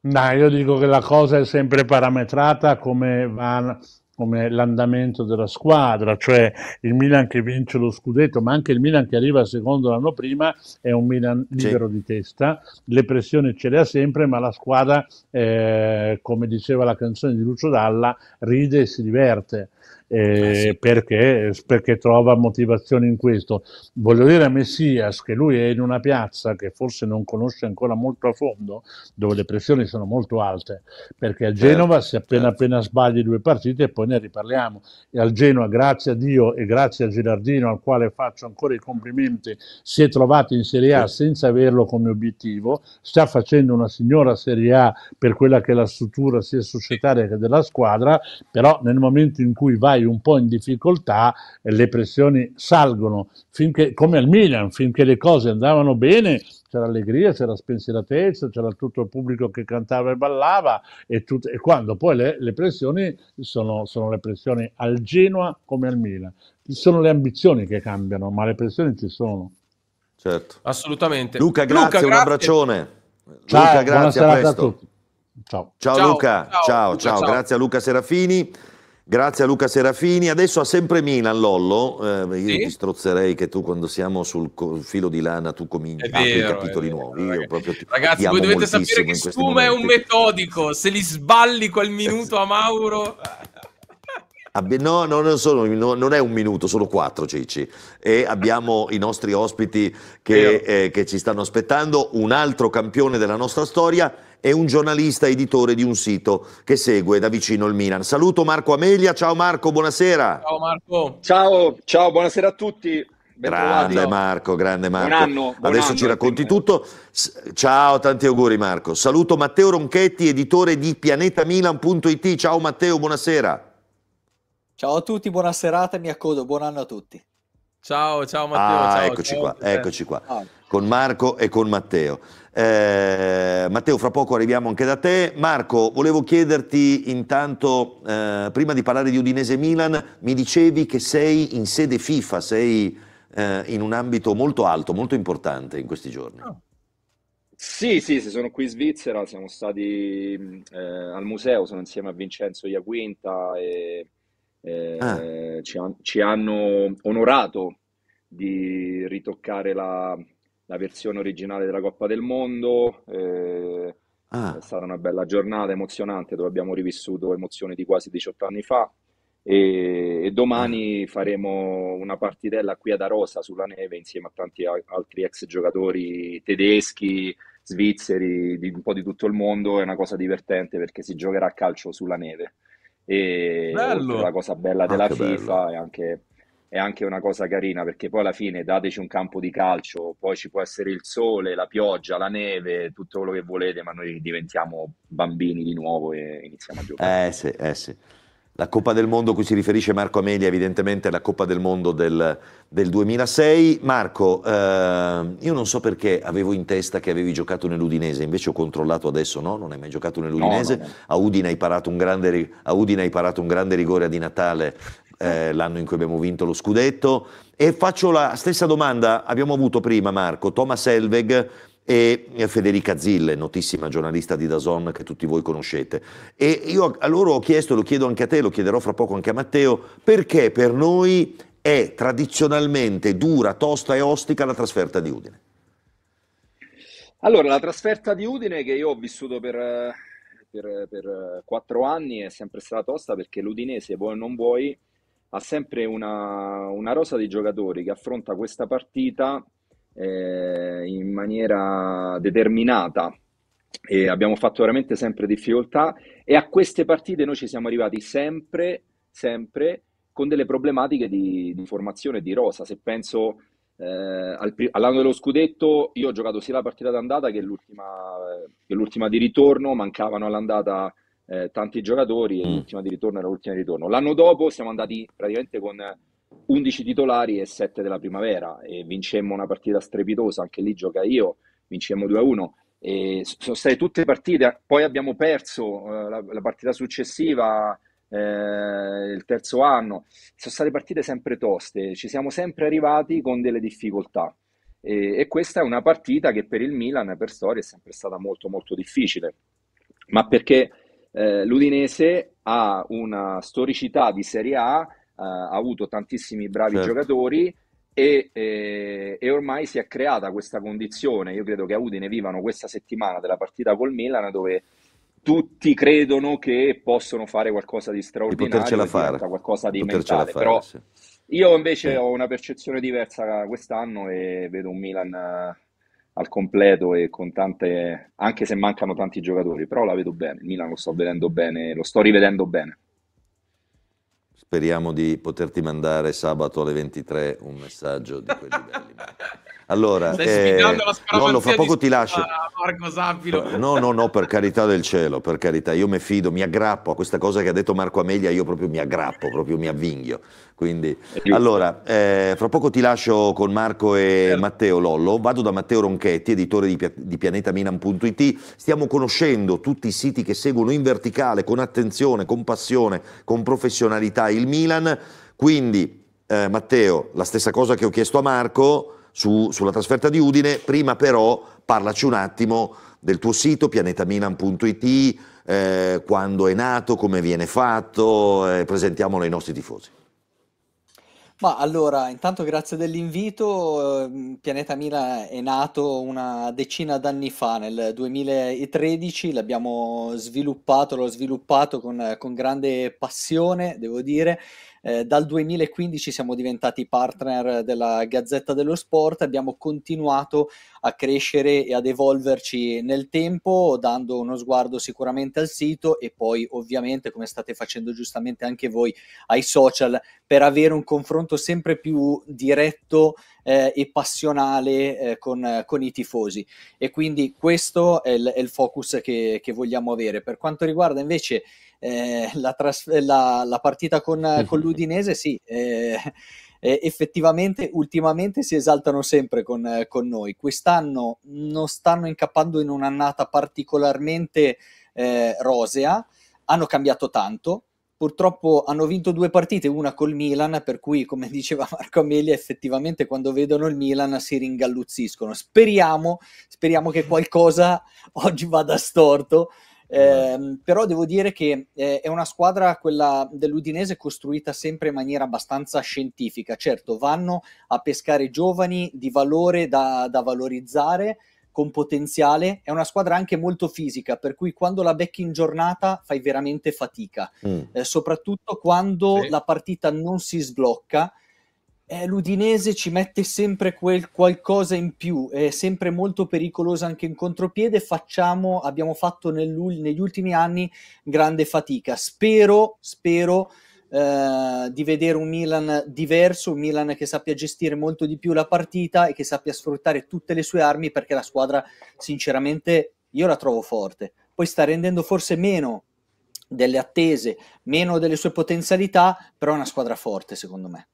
No, io dico che la cosa è sempre parametrata come va come l'andamento della squadra, cioè il Milan che vince lo scudetto, ma anche il Milan che arriva secondo l'anno prima è un Milan libero sì. di testa, le pressioni ce le ha sempre, ma la squadra, eh, come diceva la canzone di Lucio Dalla, ride e si diverte. Eh, eh, sì. perché, perché, trova motivazione in questo. Voglio dire a Messias che lui è in una piazza che forse non conosce ancora molto a fondo, dove le pressioni sono molto alte, perché a certo, Genova certo, si appena certo. appena sbagli due partite e poi ne riparliamo. E al Genova, grazie a Dio e grazie a Girardino, al quale faccio ancora i complimenti, si è trovato in Serie A sì. senza averlo come obiettivo, sta facendo una signora Serie A per quella che è la struttura sia societaria che della squadra, però nel momento in cui vai vai un po' in difficoltà eh, le pressioni salgono, finché, come al Milan, finché le cose andavano bene c'era allegria, c'era spensieratezza, c'era tutto il pubblico che cantava e ballava e, tut- e quando poi le, le pressioni sono, sono, le pressioni al Genoa come al Milan. Ci sono le ambizioni che cambiano, ma le pressioni ci sono. Certo. Assolutamente. Luca, grazie, Luca, grazie. un abbraccione. Ciao, Luca, grazie, a presto. A tutti. Ciao. Ciao, ciao Luca, ciao, ciao, Luca, ciao. grazie a Luca Serafini. Grazie a Luca Serafini. Adesso ha sempre Milan, Lollo. Eh, io sì? ti strozzerei che tu quando siamo sul filo di lana tu cominci a apri capitoli vero, nuovi. Ragazzi, ti, ragazzi voi dovete sapere che Stuma è un metodico. Se li sballi quel eh, minuto a Mauro... No, no, non, sono, non, è un minuto, sono quattro Cicci. E abbiamo i nostri ospiti che, eh, che ci stanno aspettando, un altro campione della nostra storia e un giornalista editore di un sito che segue da vicino il Milan. Saluto Marco Amelia, ciao Marco, buonasera. Ciao Marco. Ciao, ciao buonasera a tutti. Grande Bentrovato. Marco, grande Marco. Buon anno, buon Adesso anno, ci racconti tutto. ciao, tanti auguri Marco. Saluto Matteo Ronchetti, editore di pianetamilan.it. Ciao Matteo, buonasera. Ciao a tutti, buona serata, mi accodo, buon anno a tutti. Ciao, ciao Matteo. Ah, ciao, eccoci ciao, qua, eccoci qua, ah. con Marco e con Matteo. Eh, Matteo, fra poco arriviamo anche da te. Marco, volevo chiederti intanto, eh, prima di parlare di Udinese Milan, mi dicevi che sei in sede FIFA, sei eh, in un ambito molto alto, molto importante in questi giorni. Oh. Sì, sì, sì, sono qui in Svizzera, siamo stati eh, al museo, sono insieme a Vincenzo Iaquinta e eh, ah. ci, ci hanno onorato di ritoccare la, la versione originale della Coppa del Mondo. Eh, ah. È stata una bella giornata emozionante dove abbiamo rivissuto emozioni di quasi 18 anni fa. E, e domani ah. faremo una partitella qui ad Arosa sulla neve insieme a tanti a- altri ex giocatori tedeschi, svizzeri, di un po' di tutto il mondo. È una cosa divertente perché si giocherà a calcio sulla neve. E la cosa bella ah, della anche FIFA bello. è anche è anche una cosa carina perché poi alla fine dateci un campo di calcio, poi ci può essere il sole, la pioggia, la neve, tutto quello che volete, ma noi diventiamo bambini di nuovo e iniziamo a giocare. Eh sì, eh sì. La Coppa del Mondo a cui si riferisce Marco Amelia evidentemente è la Coppa del Mondo del, del 2006. Marco, eh, io non so perché avevo in testa che avevi giocato nell'Udinese, invece ho controllato adesso, no, non hai mai giocato nell'Udinese. No, no, no. A, Udine hai parato un grande, a Udine hai parato un grande rigore di Natale eh, l'anno in cui abbiamo vinto lo scudetto. E faccio la stessa domanda, abbiamo avuto prima Marco, Thomas Elveg e Federica Zille, notissima giornalista di Dazon che tutti voi conoscete. E io a loro ho chiesto, lo chiedo anche a te, lo chiederò fra poco anche a Matteo, perché per noi è tradizionalmente dura, tosta e ostica la trasferta di Udine? Allora, la trasferta di Udine che io ho vissuto per, eh, per, per eh, quattro anni è sempre stata tosta perché l'Udinese, vuoi o non vuoi, ha sempre una, una rosa di giocatori che affronta questa partita eh, in maniera determinata e abbiamo fatto veramente sempre difficoltà e a queste partite noi ci siamo arrivati sempre, sempre con delle problematiche di, di formazione di rosa. Se penso eh, al, all'anno dello scudetto, io ho giocato sia la partita d'andata che l'ultima, eh, che l'ultima di ritorno, mancavano all'andata eh, tanti giocatori e mm. l'ultima di ritorno era l'ultima di ritorno. L'anno dopo siamo andati praticamente con 11 titolari e 7 della primavera e vincemmo una partita strepitosa, anche lì gioca io, vincemmo 2-1. E sono state tutte partite, poi abbiamo perso eh, la, la, partita successiva, eh, il terzo anno, sono state partite sempre toste, ci siamo sempre arrivati con delle difficoltà e, e questa è una partita che per il Milan, per storia, è sempre stata molto molto difficile, ma perché eh, l'Udinese ha una storicità di Serie A, eh, ha avuto tantissimi bravi certo. giocatori e, e, eh, e, ormai si è creata questa condizione. Io credo che a Udine vivano questa settimana della partita col Milan dove tutti credono che possono fare qualcosa di straordinario, di potercela fare, qualcosa di, di mentale, fare, però sì. io invece sì. ho una percezione diversa quest'anno e vedo un Milan al completo e con tante, anche se mancano tanti giocatori, però la vedo bene, il Milan lo sto vedendo bene, lo sto rivedendo bene. Speriamo di poterti mandare sabato alle 23 un messaggio di quei livelli. Allora, Stai eh, Lollo, fra poco ti lascio. Marco Sappilo. No, no, no, per carità del cielo, per carità, io mi fido, mi aggrappo a questa cosa che ha detto Marco Amelia, io proprio mi aggrappo, proprio mi avvinghio. Quindi, allora, eh, fra poco ti lascio con Marco e certo. Matteo Lollo, vado da Matteo Ronchetti, editore di, Pia- di pianetaminan.it, stiamo conoscendo tutti i siti che seguono in verticale, con attenzione, con passione, con professionalità il Milan, quindi eh, Matteo, la stessa cosa che ho chiesto a Marco su, sulla trasferta di Udine. Prima però parlaci un attimo del tuo sito pianetamilan.it, eh, quando è nato, come viene fatto, eh, presentiamolo ai nostri tifosi. Ma allora, intanto grazie dell'invito. Eh, Pianeta Milan è nato una decina d'anni fa, nel 2013, l'abbiamo sviluppato, l'ho sviluppato con, con grande passione, devo dire. Eh, dal 2015 siamo diventati partner della Gazzetta dello Sport, abbiamo continuato a crescere e ad evolverci nel tempo, dando uno sguardo sicuramente al sito e poi ovviamente, come state facendo giustamente anche voi, ai social per avere un confronto sempre più diretto eh, e passionale eh, con, con, i tifosi. E quindi questo è il, è il focus che, che vogliamo avere. Per quanto riguarda invece eh, la, trasf- la, la, partita con, con l'Udinese sì, eh, eh, effettivamente ultimamente si esaltano sempre con, con, noi. Quest'anno non stanno incappando in un'annata particolarmente eh, rosea, hanno cambiato tanto, purtroppo hanno vinto due partite, una col Milan, per cui come diceva Marco Amelia, effettivamente quando vedono il Milan si ringalluzziscono. Speriamo, speriamo che qualcosa oggi vada storto Ehm, però devo dire che eh, è una squadra, quella dell'Udinese, costruita sempre in maniera abbastanza scientifica. Certo, vanno a pescare giovani di valore da, da valorizzare, con potenziale, è una squadra anche molto fisica, per cui quando la becchi in giornata fai veramente fatica, mm. eh, soprattutto quando sì. la partita non si sblocca eh, l'Udinese ci mette sempre quel qualcosa in più, è sempre molto pericolosa anche in contropiede, Facciamo, abbiamo fatto negli ultimi anni grande fatica. Spero, spero eh, di vedere un Milan diverso, un Milan che sappia gestire molto di più la partita e che sappia sfruttare tutte le sue armi perché la squadra sinceramente io la trovo forte. Poi sta rendendo forse meno delle attese, meno delle sue potenzialità, però è una squadra forte secondo me.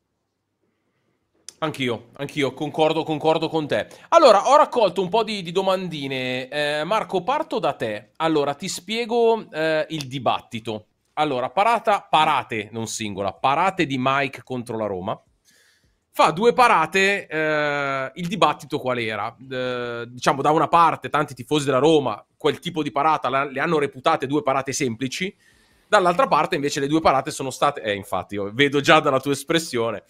Anch'io, anch'io, concordo, concordo, con te. Allora, ho raccolto un po' di, di domandine. Eh, Marco, parto da te. Allora, ti spiego eh, il dibattito. Allora, parata, parate, non singola, parate di Mike contro la Roma. Fa due parate, eh, il dibattito qual era? Eh, diciamo, da una parte, tanti tifosi della Roma, quel tipo di parata la, le hanno reputate due parate semplici, Dall'altra parte, invece, le due parate sono state. Eh, infatti, io vedo già dalla tua espressione,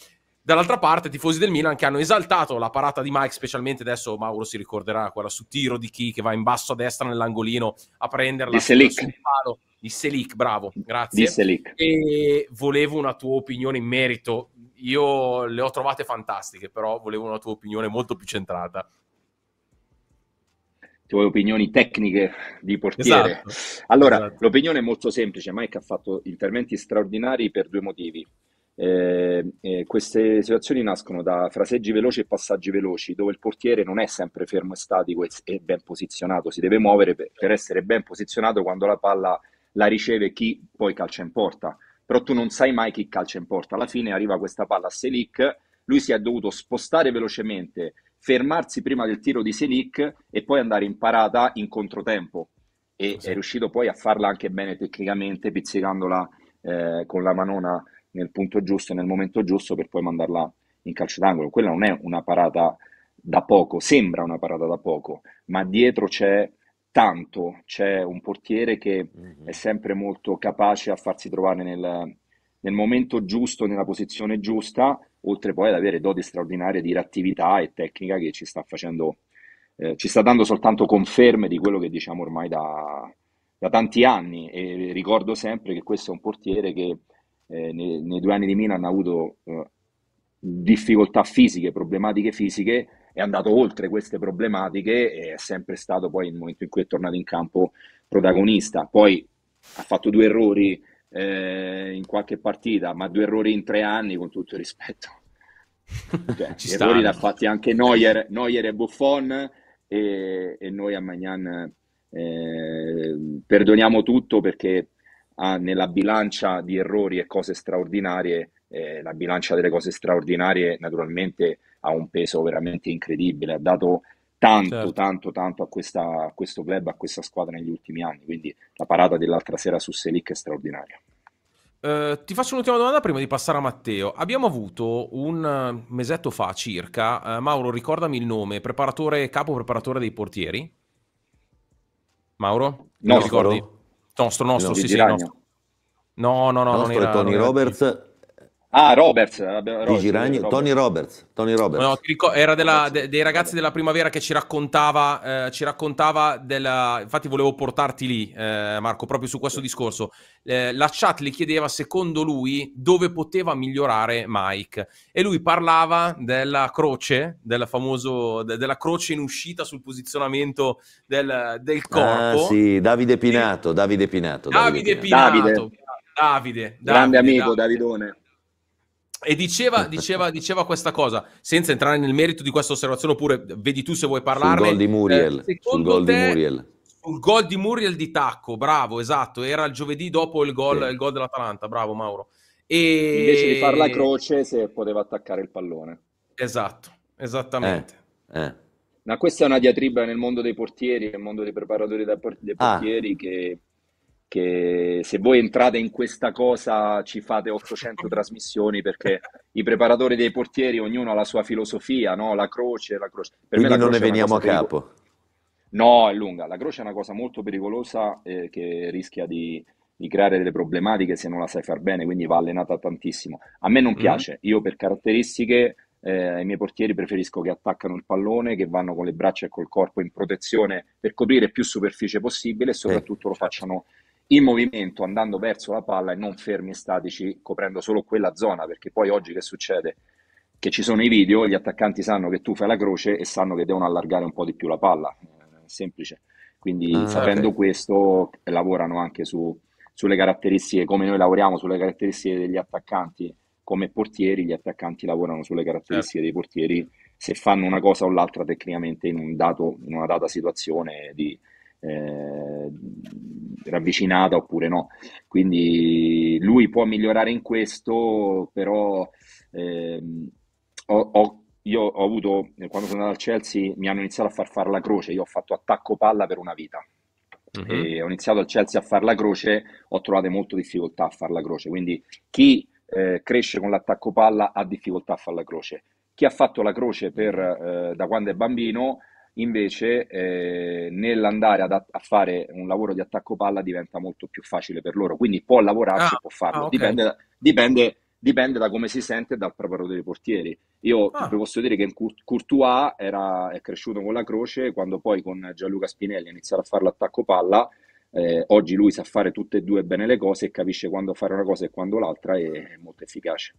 Dall'altra parte, tifosi del Milan che hanno esaltato la parata di Mike, specialmente adesso Mauro si ricorderà quella su tiro di chi che va in basso a destra nell'angolino a prenderla. Di Selic. Palo. Di Selic, bravo, grazie. Di Selic. E volevo una tua opinione in merito. Io le ho trovate fantastiche, però volevo una tua opinione molto più centrata. Ti vuoi opinioni tecniche di portiere? Esatto. Allora, esatto. l'opinione è molto semplice. Mike ha fatto interventi straordinari per due motivi. Eh, eh, queste situazioni nascono da fraseggi veloci e passaggi veloci, dove il portiere non è sempre fermo e statico e, e ben posizionato, si deve muovere per, per, essere ben posizionato quando la palla la riceve chi poi calcia in porta. Però tu non sai mai chi calcia in porta. Alla fine arriva questa palla a Selic, lui si è dovuto spostare velocemente, fermarsi prima del tiro di Selic e poi andare in parata in controtempo. E sì. è riuscito poi a farla anche bene tecnicamente, pizzicandola eh, con la manona nel punto giusto, nel momento giusto per poi mandarla in calcio d'angolo. Quella non è una parata da poco, sembra una parata da poco, ma dietro c'è tanto, c'è un portiere che mm-hmm. è sempre molto capace a farsi trovare nel, nel momento giusto, nella posizione giusta, oltre poi ad avere doti straordinarie di reattività e tecnica che ci sta facendo, eh, ci sta dando soltanto conferme di quello che diciamo ormai da, da tanti anni. E ricordo sempre che questo è un portiere che eh, nei, nei, due anni di Milan ha avuto eh, difficoltà fisiche, problematiche fisiche, è andato oltre queste problematiche e è sempre stato poi nel momento in cui è tornato in campo protagonista. Poi ha fatto due errori eh, in qualche partita, ma due errori in tre anni con tutto il rispetto. Cioè, Ci errori l'ha fatti anche Neuer, Neuer e Buffon e, e noi a Magnan eh, perdoniamo tutto perché ha nella bilancia di errori e cose straordinarie, eh, la bilancia delle cose straordinarie naturalmente ha un peso veramente incredibile, ha dato tanto, certo. tanto, tanto a, questa, a, questo club, a questa squadra negli ultimi anni, quindi la parata dell'altra sera su Selic è straordinaria. Uh, ti faccio un'ultima domanda prima di passare a Matteo. Abbiamo avuto un mesetto fa circa, uh, Mauro ricordami il nome, preparatore, capo preparatore dei portieri? Mauro? No, ricordi? Nostro, nostro, sì, sì, nostro. No, no, no, non era Tony Roberts Ah, Roberts, eh, Roberts, Giragni, Roberts. Tony Roberts, Tony Roberts. No, ricor- era della, de- dei ragazzi della primavera che ci raccontava, eh, ci raccontava della... infatti volevo portarti lì eh, Marco, proprio su questo discorso, eh, la chat gli chiedeva secondo lui dove poteva migliorare Mike e lui parlava della croce, del famoso, de- della croce in uscita sul posizionamento del, del ah, corpo. Ah sì, Davide Pinato, Davide Pinato. Davide, Davide Pinato. Davide. Davide, Davide grande amico Davidone. E diceva, diceva, diceva, questa cosa, senza entrare nel merito di questa osservazione, oppure vedi tu se vuoi parlarne. Sul gol di eh, Muriel. Eh, sul gol te, di Muriel. Sul gol di Muriel di tacco, bravo, esatto, era il giovedì dopo il gol, sì. il gol dell'Atalanta, bravo Mauro. E... Invece di far la croce se poteva attaccare il pallone. Esatto, esattamente. Eh, eh. Ma questa è una diatriba nel mondo dei portieri, nel mondo dei preparatori dei ah. portieri ah. che che se voi entrate in questa cosa ci fate 800 trasmissioni perché i preparatori dei portieri ognuno ha la sua filosofia, no? la croce, la croce. Per Quindi me non ne veniamo a capo. Pericol- no, è lunga. La croce è una cosa molto pericolosa eh, che rischia di, di, creare delle problematiche se non la sai far bene, quindi va allenata tantissimo. A me non mm-hmm. piace, mm io per caratteristiche eh, ai miei portieri preferisco che attaccano il pallone, che vanno con le braccia e col corpo in protezione per coprire più superficie possibile e eh, soprattutto eh. lo facciano in movimento andando verso la palla e non fermi e statici coprendo solo quella zona perché poi oggi che succede? Che ci sono i video, gli attaccanti sanno che tu fai la croce e sanno che devono allargare un po' di più la palla, eh, semplice. Quindi ah, sapendo okay. questo lavorano anche su, sulle caratteristiche, come noi lavoriamo sulle caratteristiche degli attaccanti come portieri, gli attaccanti lavorano sulle caratteristiche certo. dei portieri se fanno una cosa o l'altra tecnicamente in, un dato, in una data situazione di, eh, ravvicinata oppure no. Quindi lui può migliorare in questo, però ehm, ho, ho, io ho avuto, quando sono andato al Chelsea, mi hanno iniziato a far fare la croce, io ho fatto attacco palla per una vita. Uh-huh. ho iniziato al Chelsea a fare la croce, ho trovato molto difficoltà a fare la croce, quindi chi eh, cresce con l'attacco palla ha difficoltà a fare la croce. Chi ha fatto la croce per, eh, da quando è bambino invece eh, nell'andare ad, a fare un lavoro di attacco palla diventa molto più facile per loro, quindi può lavorarci ah, può farlo, ah, okay. dipende, da, dipende, dipende, da come si sente e dal preparatore dei portieri. Io ah. vi posso dire che Courtois era, è cresciuto con la croce, quando poi con Gianluca Spinelli ha iniziato a fare l'attacco palla, eh, oggi lui sa fare tutte e due bene le cose e capisce quando fare una cosa e quando l'altra e è molto efficace.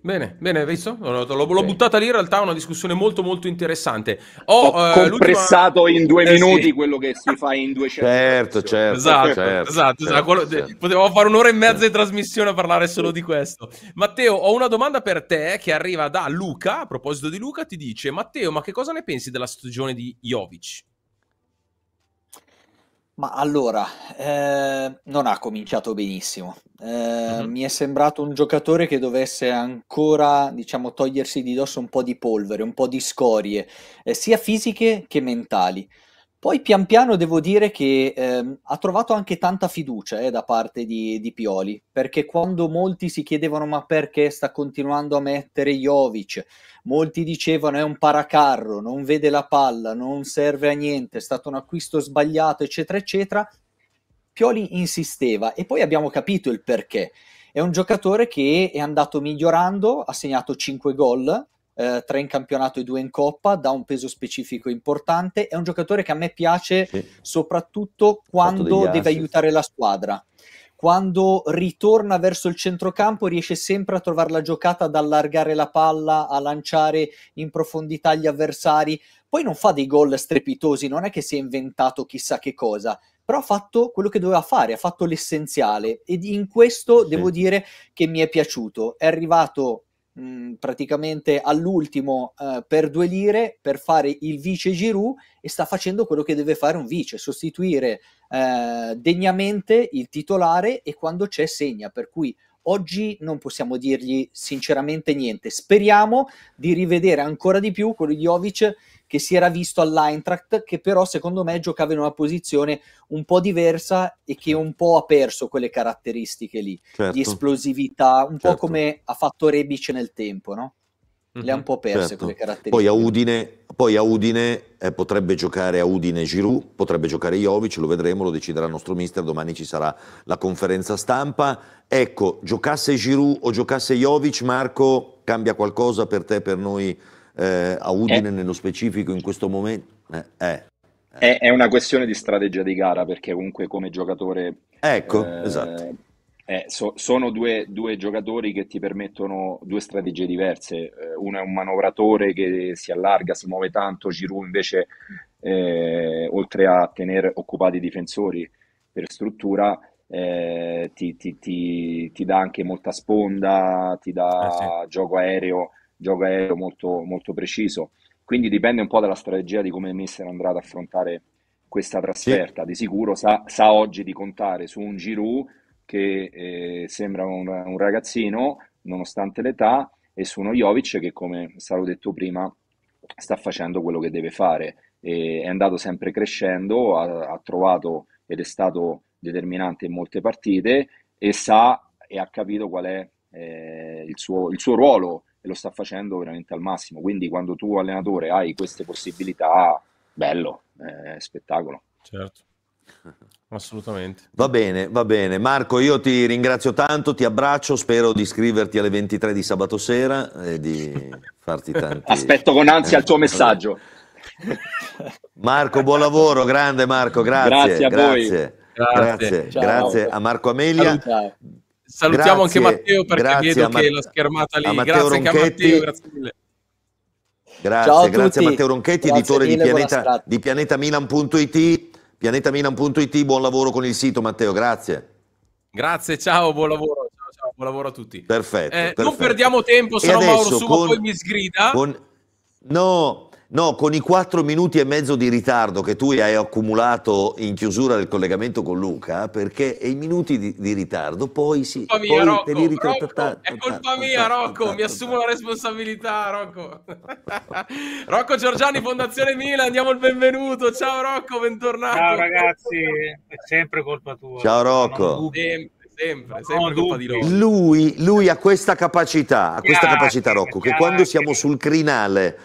Bene, bene, visto? L'ho, l'ho buttata lì in realtà, è una discussione molto molto interessante. Ho, Ho eh, compressato eh, in due eh, minuti sì. quello che si fa in due Certo, certo esatto, certo. esatto, certo, esatto, certo, quello, certo. Potevamo fare un'ora e mezza di certo. trasmissione a parlare solo di questo. Matteo, ho una domanda per te che arriva da Luca, a proposito di Luca, ti dice Matteo, ma che cosa ne pensi della stagione di Jovic? Ma allora, eh, non ha cominciato benissimo. Eh, uh-huh. Mi è sembrato un giocatore che dovesse ancora, diciamo, togliersi di dosso un po' di polvere, un po' di scorie, eh, sia fisiche che mentali. Poi pian piano devo dire che ehm, ha trovato anche tanta fiducia eh, da parte di, di, Pioli, perché quando molti si chiedevano ma perché sta continuando a mettere Jovic, molti dicevano è un paracarro, non vede la palla, non serve a niente, è stato un acquisto sbagliato, eccetera, eccetera, Pioli insisteva e poi abbiamo capito il perché. È un giocatore che è andato migliorando, ha segnato 5 gol, eh, tre in campionato e due in coppa, dà un peso specifico importante, è un giocatore che a me piace sì. soprattutto quando deve aiutare la squadra. Quando ritorna verso il centrocampo riesce sempre a trovare la giocata ad allargare la palla, a lanciare in profondità gli avversari. Poi non fa dei gol strepitosi, non è che si è inventato chissà che cosa, però ha fatto quello che doveva fare, ha fatto l'essenziale ed in questo sì. devo dire che mi è piaciuto. È arrivato Mm, praticamente all'ultimo eh, per due lire per fare il vice Giroud e sta facendo quello che deve fare un vice, sostituire eh, degnamente il titolare e quando c'è segna, per cui oggi non possiamo dirgli sinceramente niente. Speriamo di rivedere ancora di più quello di Jovic che si era visto all'Eintracht, che però secondo me giocava in una posizione un po' diversa e che un po' ha perso quelle caratteristiche lì, certo. di esplosività, un certo. po' come ha fatto Rebic nel tempo, no? Mm-hmm. Le ha mhm. un po' perse certo. quelle caratteristiche. Poi a Udine, poi a Udine eh, potrebbe giocare a Udine Giroud, potrebbe giocare Jovic, lo vedremo, lo deciderà il nostro mister, domani ci sarà la conferenza stampa. Ecco, giocasse Giroud o giocasse Jovic, Marco, cambia qualcosa per te, per noi? eh, a Udine eh. nello specifico in questo momento? Eh, eh, è, è, una questione di strategia di gara perché comunque come giocatore... Ecco, eh, esatto. Eh, so, sono due, due, giocatori che ti permettono due strategie diverse. uno è un manovratore che si allarga, si muove tanto, Giroud invece, oltre a tenere occupati i difensori per struttura, eh, ti, ti, ti, ti, dà anche molta sponda, ti dà eh sì. gioco aereo gioco aereo molto, molto preciso. Quindi dipende un po' dalla strategia di come il mister andrà ad affrontare questa trasferta. Sì. Di sicuro sa, sa, oggi di contare su un Giroud che eh, sembra un, un, ragazzino, nonostante l'età, e su uno Jovic che, come è stato detto prima, sta facendo quello che deve fare. E è andato sempre crescendo, ha, ha trovato ed è stato determinante in molte partite e sa e ha capito qual è eh, il, suo, il, suo, ruolo e lo sta facendo veramente al massimo. Quindi quando tu allenatore hai queste possibilità, bello, eh, spettacolo. Certo. Assolutamente. Va bene, va bene. Marco, io ti ringrazio tanto, ti abbraccio, spero di iscriverti alle 23 di sabato sera e di farti tanti... Aspetto con ansia il tuo eh, messaggio. Marco, buon lavoro, grande Marco, grazie. Grazie a grazie. voi. Grazie, grazie, grazie a Marco Amelia. Salutare. Salutiamo grazie, anche Matteo perché vedo Ma- che la schermata lì. Grazie Ronchetti. anche a Matteo, grazie mille. Grazie, Ciao grazie Matteo Ronchetti, grazie editore mille, di, Pianeta, di pianetamilan.it. Pianetamilan.it, buon lavoro con il sito Matteo, grazie. Grazie, ciao, buon lavoro, ciao, ciao, buon lavoro a tutti. Perfetto, eh, perfetto. Non perdiamo tempo, se no Mauro Suma con, poi mi sgrida. Con... No, No, con i quattro minuti e mezzo di ritardo che tu hai accumulato in chiusura del collegamento con Luca, perché i minuti di, di ritardo poi si... Sì, poi mia, te li ritrattata, è colpa mia Rocco, mi assumo la responsabilità Rocco. Rocco Giorgiani, Fondazione Milan, diamo il benvenuto. Ciao Rocco, bentornato. Ciao ragazzi, è sempre colpa tua. Ciao Rocco. Sempre, sempre no, lui, lui, ha questa capacità, ha questa capacità Rocco, che quando siamo sul crinale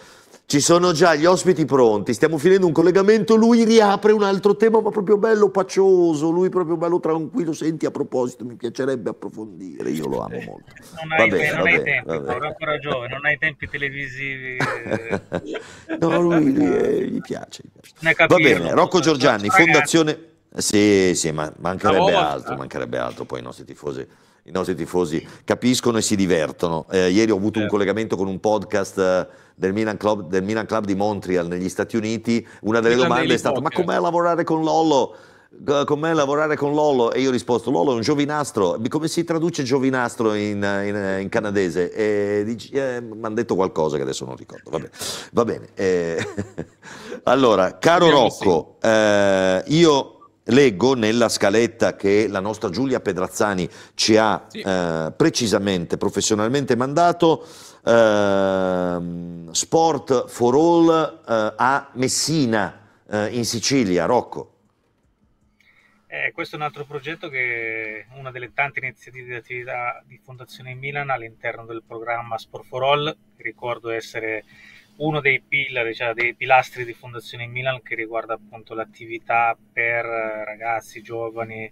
ci sono già gli ospiti pronti, stiamo finendo un collegamento, lui riapre un altro tema, ma proprio bello pacioso, lui proprio bello tranquillo. Senti, a proposito, mi piacerebbe approfondire, io lo amo molto. Non hai, bene, non hai tempo, sono ancora giovane, non hai tempi televisivi. no, lui eh, gli piace. Gli piace. Va bene, Rocco Giorgiani, fondazione... Sì, sì, ma mancherebbe altro, mancherebbe altro, poi i nostri tifosi i nostri tifosi capiscono e si divertono. Eh, ieri ho avuto un certo. collegamento con un podcast eh, del Milan, Club, del Milan Club di Montreal negli Stati Uniti. Una delle Milan domande è stata: Ma eh. com'è lavorare con Lollo? Com'è lavorare con Lollo? E io ho risposto: Lollo è un giovinastro. Come si traduce giovinastro in, in, in canadese? E eh, mi hanno detto qualcosa che adesso non ricordo. Va bene. Va bene. Eh, allora, caro Rocco, eh, io leggo nella scaletta che la nostra Giulia Pedrazzani ci ha sì. eh, precisamente, professionalmente mandato, eh, Sport for All eh, a Messina, eh, in Sicilia, Rocco. Eh, questo è un altro progetto che è una delle tante iniziative di attività di Fondazione Milan all'interno del programma Sport for All, ricordo essere uno dei pillar, cioè dei pilastri di Fondazione Milan che riguarda appunto l'attività per eh, ragazzi, giovani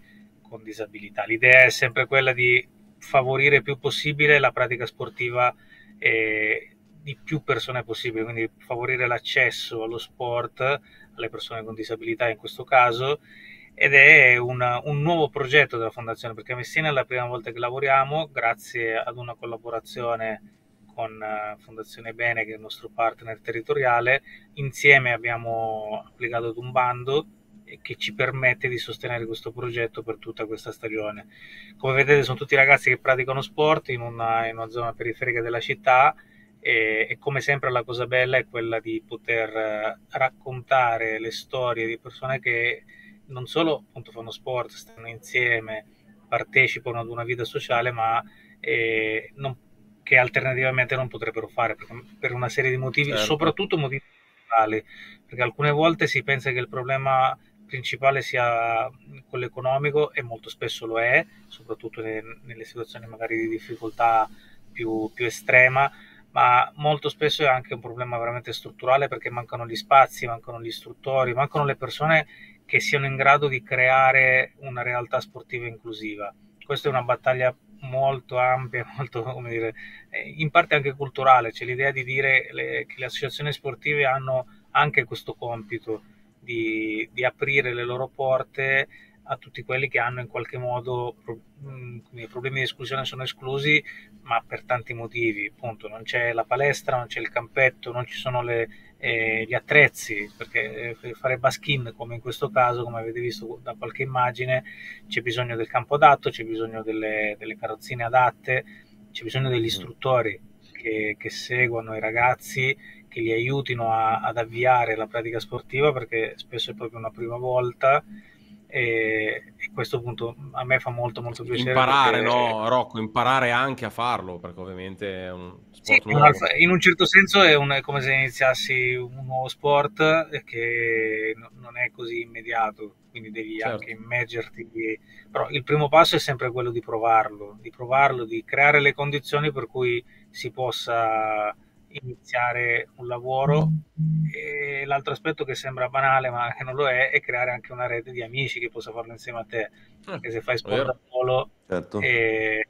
con disabilità. L'idea è sempre quella di favorire il più possibile la pratica sportiva eh, di più persone possibile, quindi favorire l'accesso allo sport alle persone con disabilità in questo caso ed è una, un nuovo progetto della Fondazione perché a Messina è la prima volta che lavoriamo grazie ad una collaborazione con eh, Fondazione Bene, che è il nostro partner territoriale, insieme abbiamo applicato ad un bando eh, che ci permette di sostenere questo progetto per tutta questa stagione. Come vedete sono tutti ragazzi che praticano sport in una, in una zona periferica della città e, e, come sempre la cosa bella è quella di poter eh, raccontare le storie di persone che non solo appunto, fanno sport, stanno insieme, partecipano ad una vita sociale, ma eh, non, che alternativamente non potrebbero fare per una serie di motivi, certo. soprattutto motivi culturali, perché alcune volte si pensa che il problema principale sia quello economico e molto spesso lo è, soprattutto ne, nelle situazioni magari di difficoltà più, più, estrema, ma molto spesso è anche un problema veramente strutturale perché mancano gli spazi, mancano gli istruttori, mancano le persone che siano in grado di creare una realtà sportiva inclusiva. Questa è una battaglia molto ampia, molto, come dire, eh, in parte anche culturale, c'è l'idea di dire le, che le associazioni sportive hanno anche questo compito di, di, aprire le loro porte a tutti quelli che hanno in qualche modo pro, mm, problemi di esclusione sono esclusi, ma per tanti motivi, appunto non c'è la palestra, non c'è il campetto, non ci sono le, eh, gli attrezzi, perché eh, per fare baskin come in questo caso, come avete visto da qualche immagine, c'è bisogno del campo adatto, c'è bisogno delle, delle carrozzine adatte, c'è bisogno degli mm. istruttori che, che seguono i ragazzi, che li aiutino a, ad avviare la pratica sportiva, perché spesso è proprio una prima volta e, e questo punto a me fa molto molto piacere imparare perché... no Rocco imparare anche a farlo perché ovviamente è un sport sì, nuovo. in un certo senso è, un, è, come se iniziassi un nuovo sport che no, non è così immediato quindi devi certo. anche immergerti però il primo passo è sempre quello di provarlo di provarlo di creare le condizioni per cui si possa iniziare un lavoro mm. e l'altro aspetto che sembra banale ma che non lo è è creare anche una rete di amici che possa farlo insieme a te perché ah, se fai sport da solo certo. eh,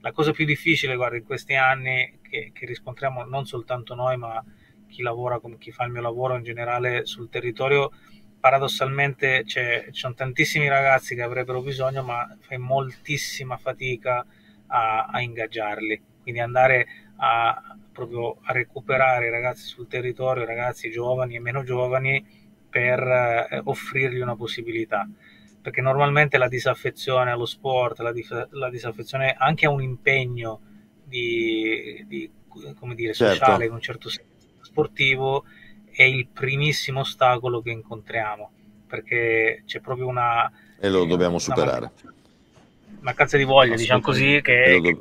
la cosa più difficile guarda in questi anni che, che riscontriamo non soltanto noi ma chi lavora con chi fa il mio lavoro in generale sul territorio paradossalmente ci sono tantissimi ragazzi che avrebbero bisogno ma fai moltissima fatica a, a ingaggiarli quindi andare a, proprio a recuperare i ragazzi sul territorio, ragazzi giovani e meno giovani, per eh, offrirgli una possibilità. Perché normalmente la disaffezione allo sport, la, dif- la disaffezione anche a un impegno di, di come dire, certo. sociale in un certo senso sportivo è il primissimo ostacolo che incontriamo perché c'è proprio una e lo dobbiamo superare. Mancanza, mancanza di voglia, diciamo così, che, e lo, do-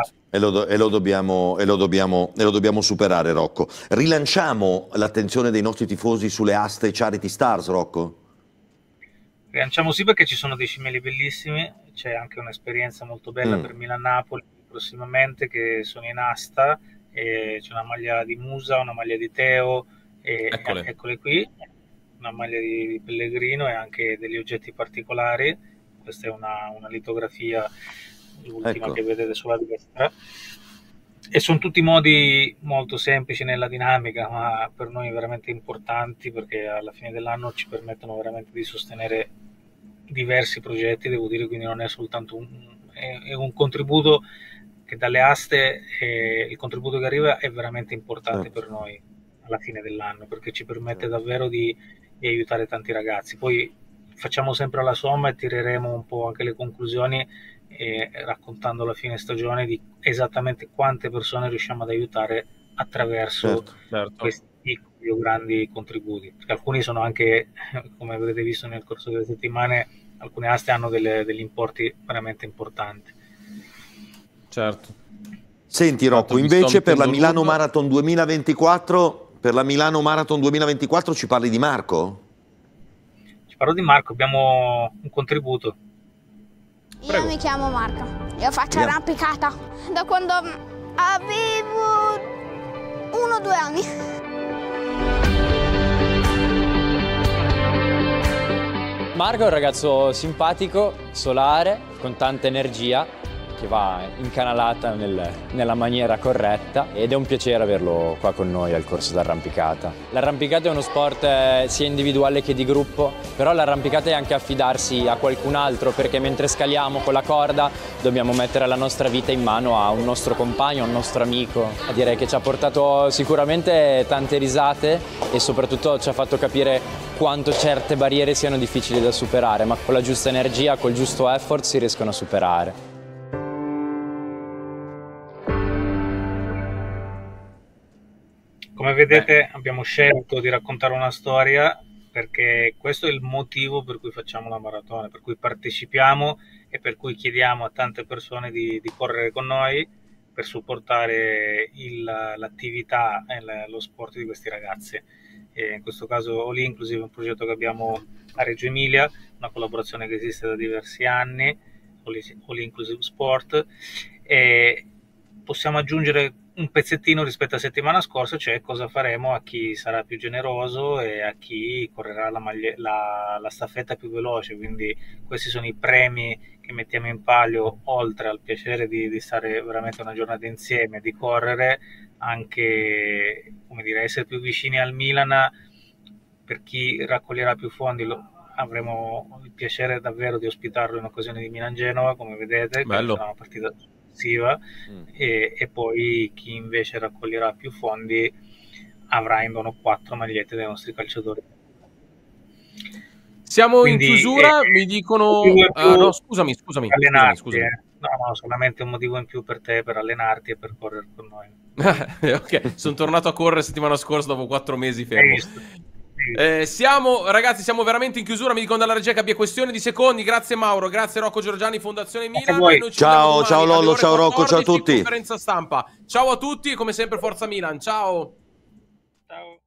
che e, lo do- e, lo dobbiamo, e, lo dobbiamo, e lo dobbiamo superare, Rocco. Rilanciamo l'attenzione dei nostri tifosi sulle aste Charity Stars, Rocco? Rilanciamo sì perché ci sono dei cimeli bellissimi, c'è anche un'esperienza molto bella mm. per Milan-Napoli prossimamente che sono in asta, c'è una maglia di Musa, una maglia di Teo, eccole. eccole qui, una maglia di, di Pellegrino e anche degli oggetti particolari questa è una, una litografia, l'ultima ecco. che vedete sulla destra. E sono tutti modi molto semplici nella dinamica, ma per noi veramente importanti perché alla fine dell'anno ci permettono veramente di sostenere diversi progetti, devo dire, quindi non è soltanto un, è, è un contributo che dalle aste eh, il contributo che arriva è veramente importante certo. per noi alla fine dell'anno perché ci permette certo. davvero di, di aiutare tanti ragazzi. Poi facciamo sempre la somma e tireremo un po' anche le conclusioni eh, raccontando la fine stagione di esattamente quante persone riusciamo ad aiutare attraverso certo, certo. questi piccoli o grandi contributi. Perché alcuni sono anche, come avrete visto nel corso delle settimane, alcune aste hanno delle, degli importi veramente importanti. Certo. Senti Rocco, invece per la Milano Marathon 2024, per la Milano Marathon 2024 ci parli di Marco? parlo di Marco, abbiamo un contributo. Prego. Io mi chiamo Marco, io faccio Andiamo. arrampicata da quando avevo uno o due anni. Marco è un ragazzo simpatico, solare, con tanta energia che va incanalata nel, nella maniera corretta ed è un piacere averlo qua con noi al corso d'arrampicata. L'arrampicata è uno sport eh, sia individuale che di gruppo, però l'arrampicata è anche affidarsi a qualcun altro perché mentre scaliamo con la corda dobbiamo mettere la nostra vita in mano a un nostro compagno, a un nostro amico. Direi che ci ha portato sicuramente tante risate e soprattutto ci ha fatto capire quanto certe barriere siano difficili da superare, ma con la giusta energia, col giusto effort si riescono a superare. Come vedete Beh. abbiamo scelto di raccontare una storia perché questo è il motivo per cui facciamo la maratona, per cui partecipiamo e per cui chiediamo a tante persone di, di correre con noi per supportare il, l'attività e la, lo sport di questi ragazzi. E in questo caso Oli Inclusive è un progetto che abbiamo a Reggio Emilia, una collaborazione che esiste da diversi anni, Oli Inclusive Sport, e possiamo aggiungere un pezzettino rispetto alla settimana scorsa, cioè cosa faremo a chi sarà più generoso e a chi correrà la, maglie- la, la staffetta più veloce. Quindi questi sono i premi che mettiamo in palio, oltre al piacere di, di stare veramente una giornata insieme, di correre, anche come dire, essere più vicini al Milan. Per chi raccoglierà più fondi lo- avremo il piacere davvero di ospitarlo in occasione di Milan-Genova, come vedete, Bello. che è una partita intensiva mm. e, e, poi chi invece raccoglierà più fondi avrà in dono quattro magliette dei nostri calciatori. Siamo Quindi, in chiusura, eh, mi dicono... Ah, no, scusami, scusami. Allenarti, scusami, scusami. Eh. No, no, solamente un motivo in più per te, per allenarti e per correre con noi. ok, sono tornato a correre settimana scorsa dopo quattro mesi fermo. Eh, siamo, ragazzi, siamo veramente in chiusura. Mi dicono dalla regia che abbia questione di secondi. Grazie Mauro, grazie Rocco Giorgiani, Fondazione Milan. Ciao, ciao, ciao Lollo, ciao Rocco, ciao a tutti. Conferenza stampa. Ciao a tutti e come sempre Forza Milan. Ciao. Ciao.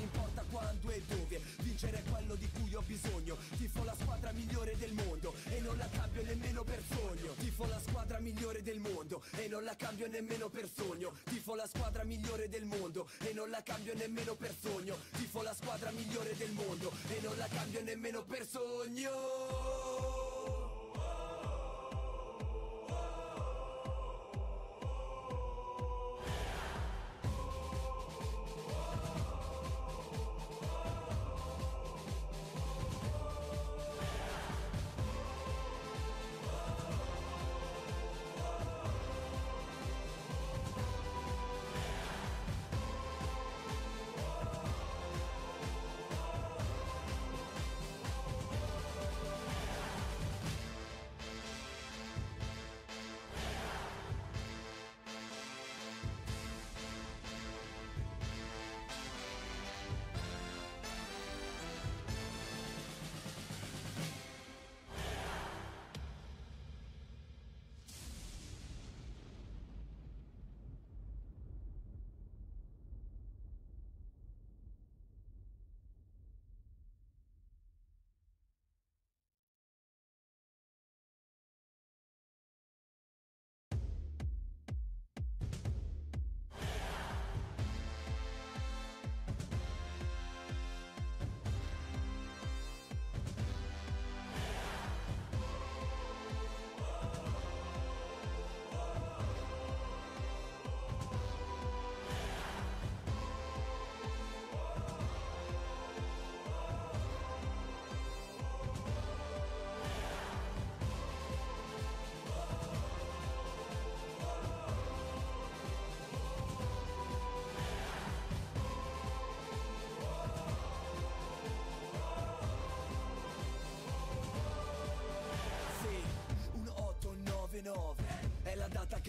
mi importa quando e dove Vincere è quello di cui ho bisogno Tifo la squadra migliore del mondo E non la cambio nemmeno per sogno Tifo la squadra migliore del mondo E non la cambio nemmeno per sogno Tifo la squadra migliore del mondo E non la cambio nemmeno per sogno Tifo la squadra migliore del mondo E non la cambio nemmeno per sogno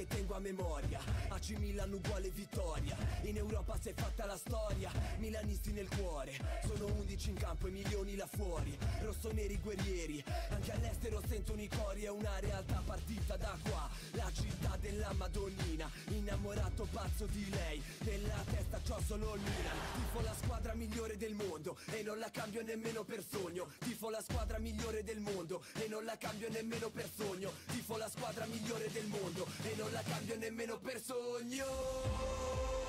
che tengo a memoria AC Milan uguale vittoria In Europa si è fatta la storia Milanisti nel cuore Sono 11 in campo e milioni là fuori Rossoneri guerrieri Anche all'estero sentono i cori È una realtà partita da qua La città della Madonnina Innamorato pazzo di lei Nella testa c'ho solo il Milan Tifo la squadra migliore del mondo E non la cambio nemmeno per sogno Tifo la squadra migliore del mondo E non la cambio nemmeno per sogno Tifo la squadra migliore del mondo E non la cambio nemmeno per sogno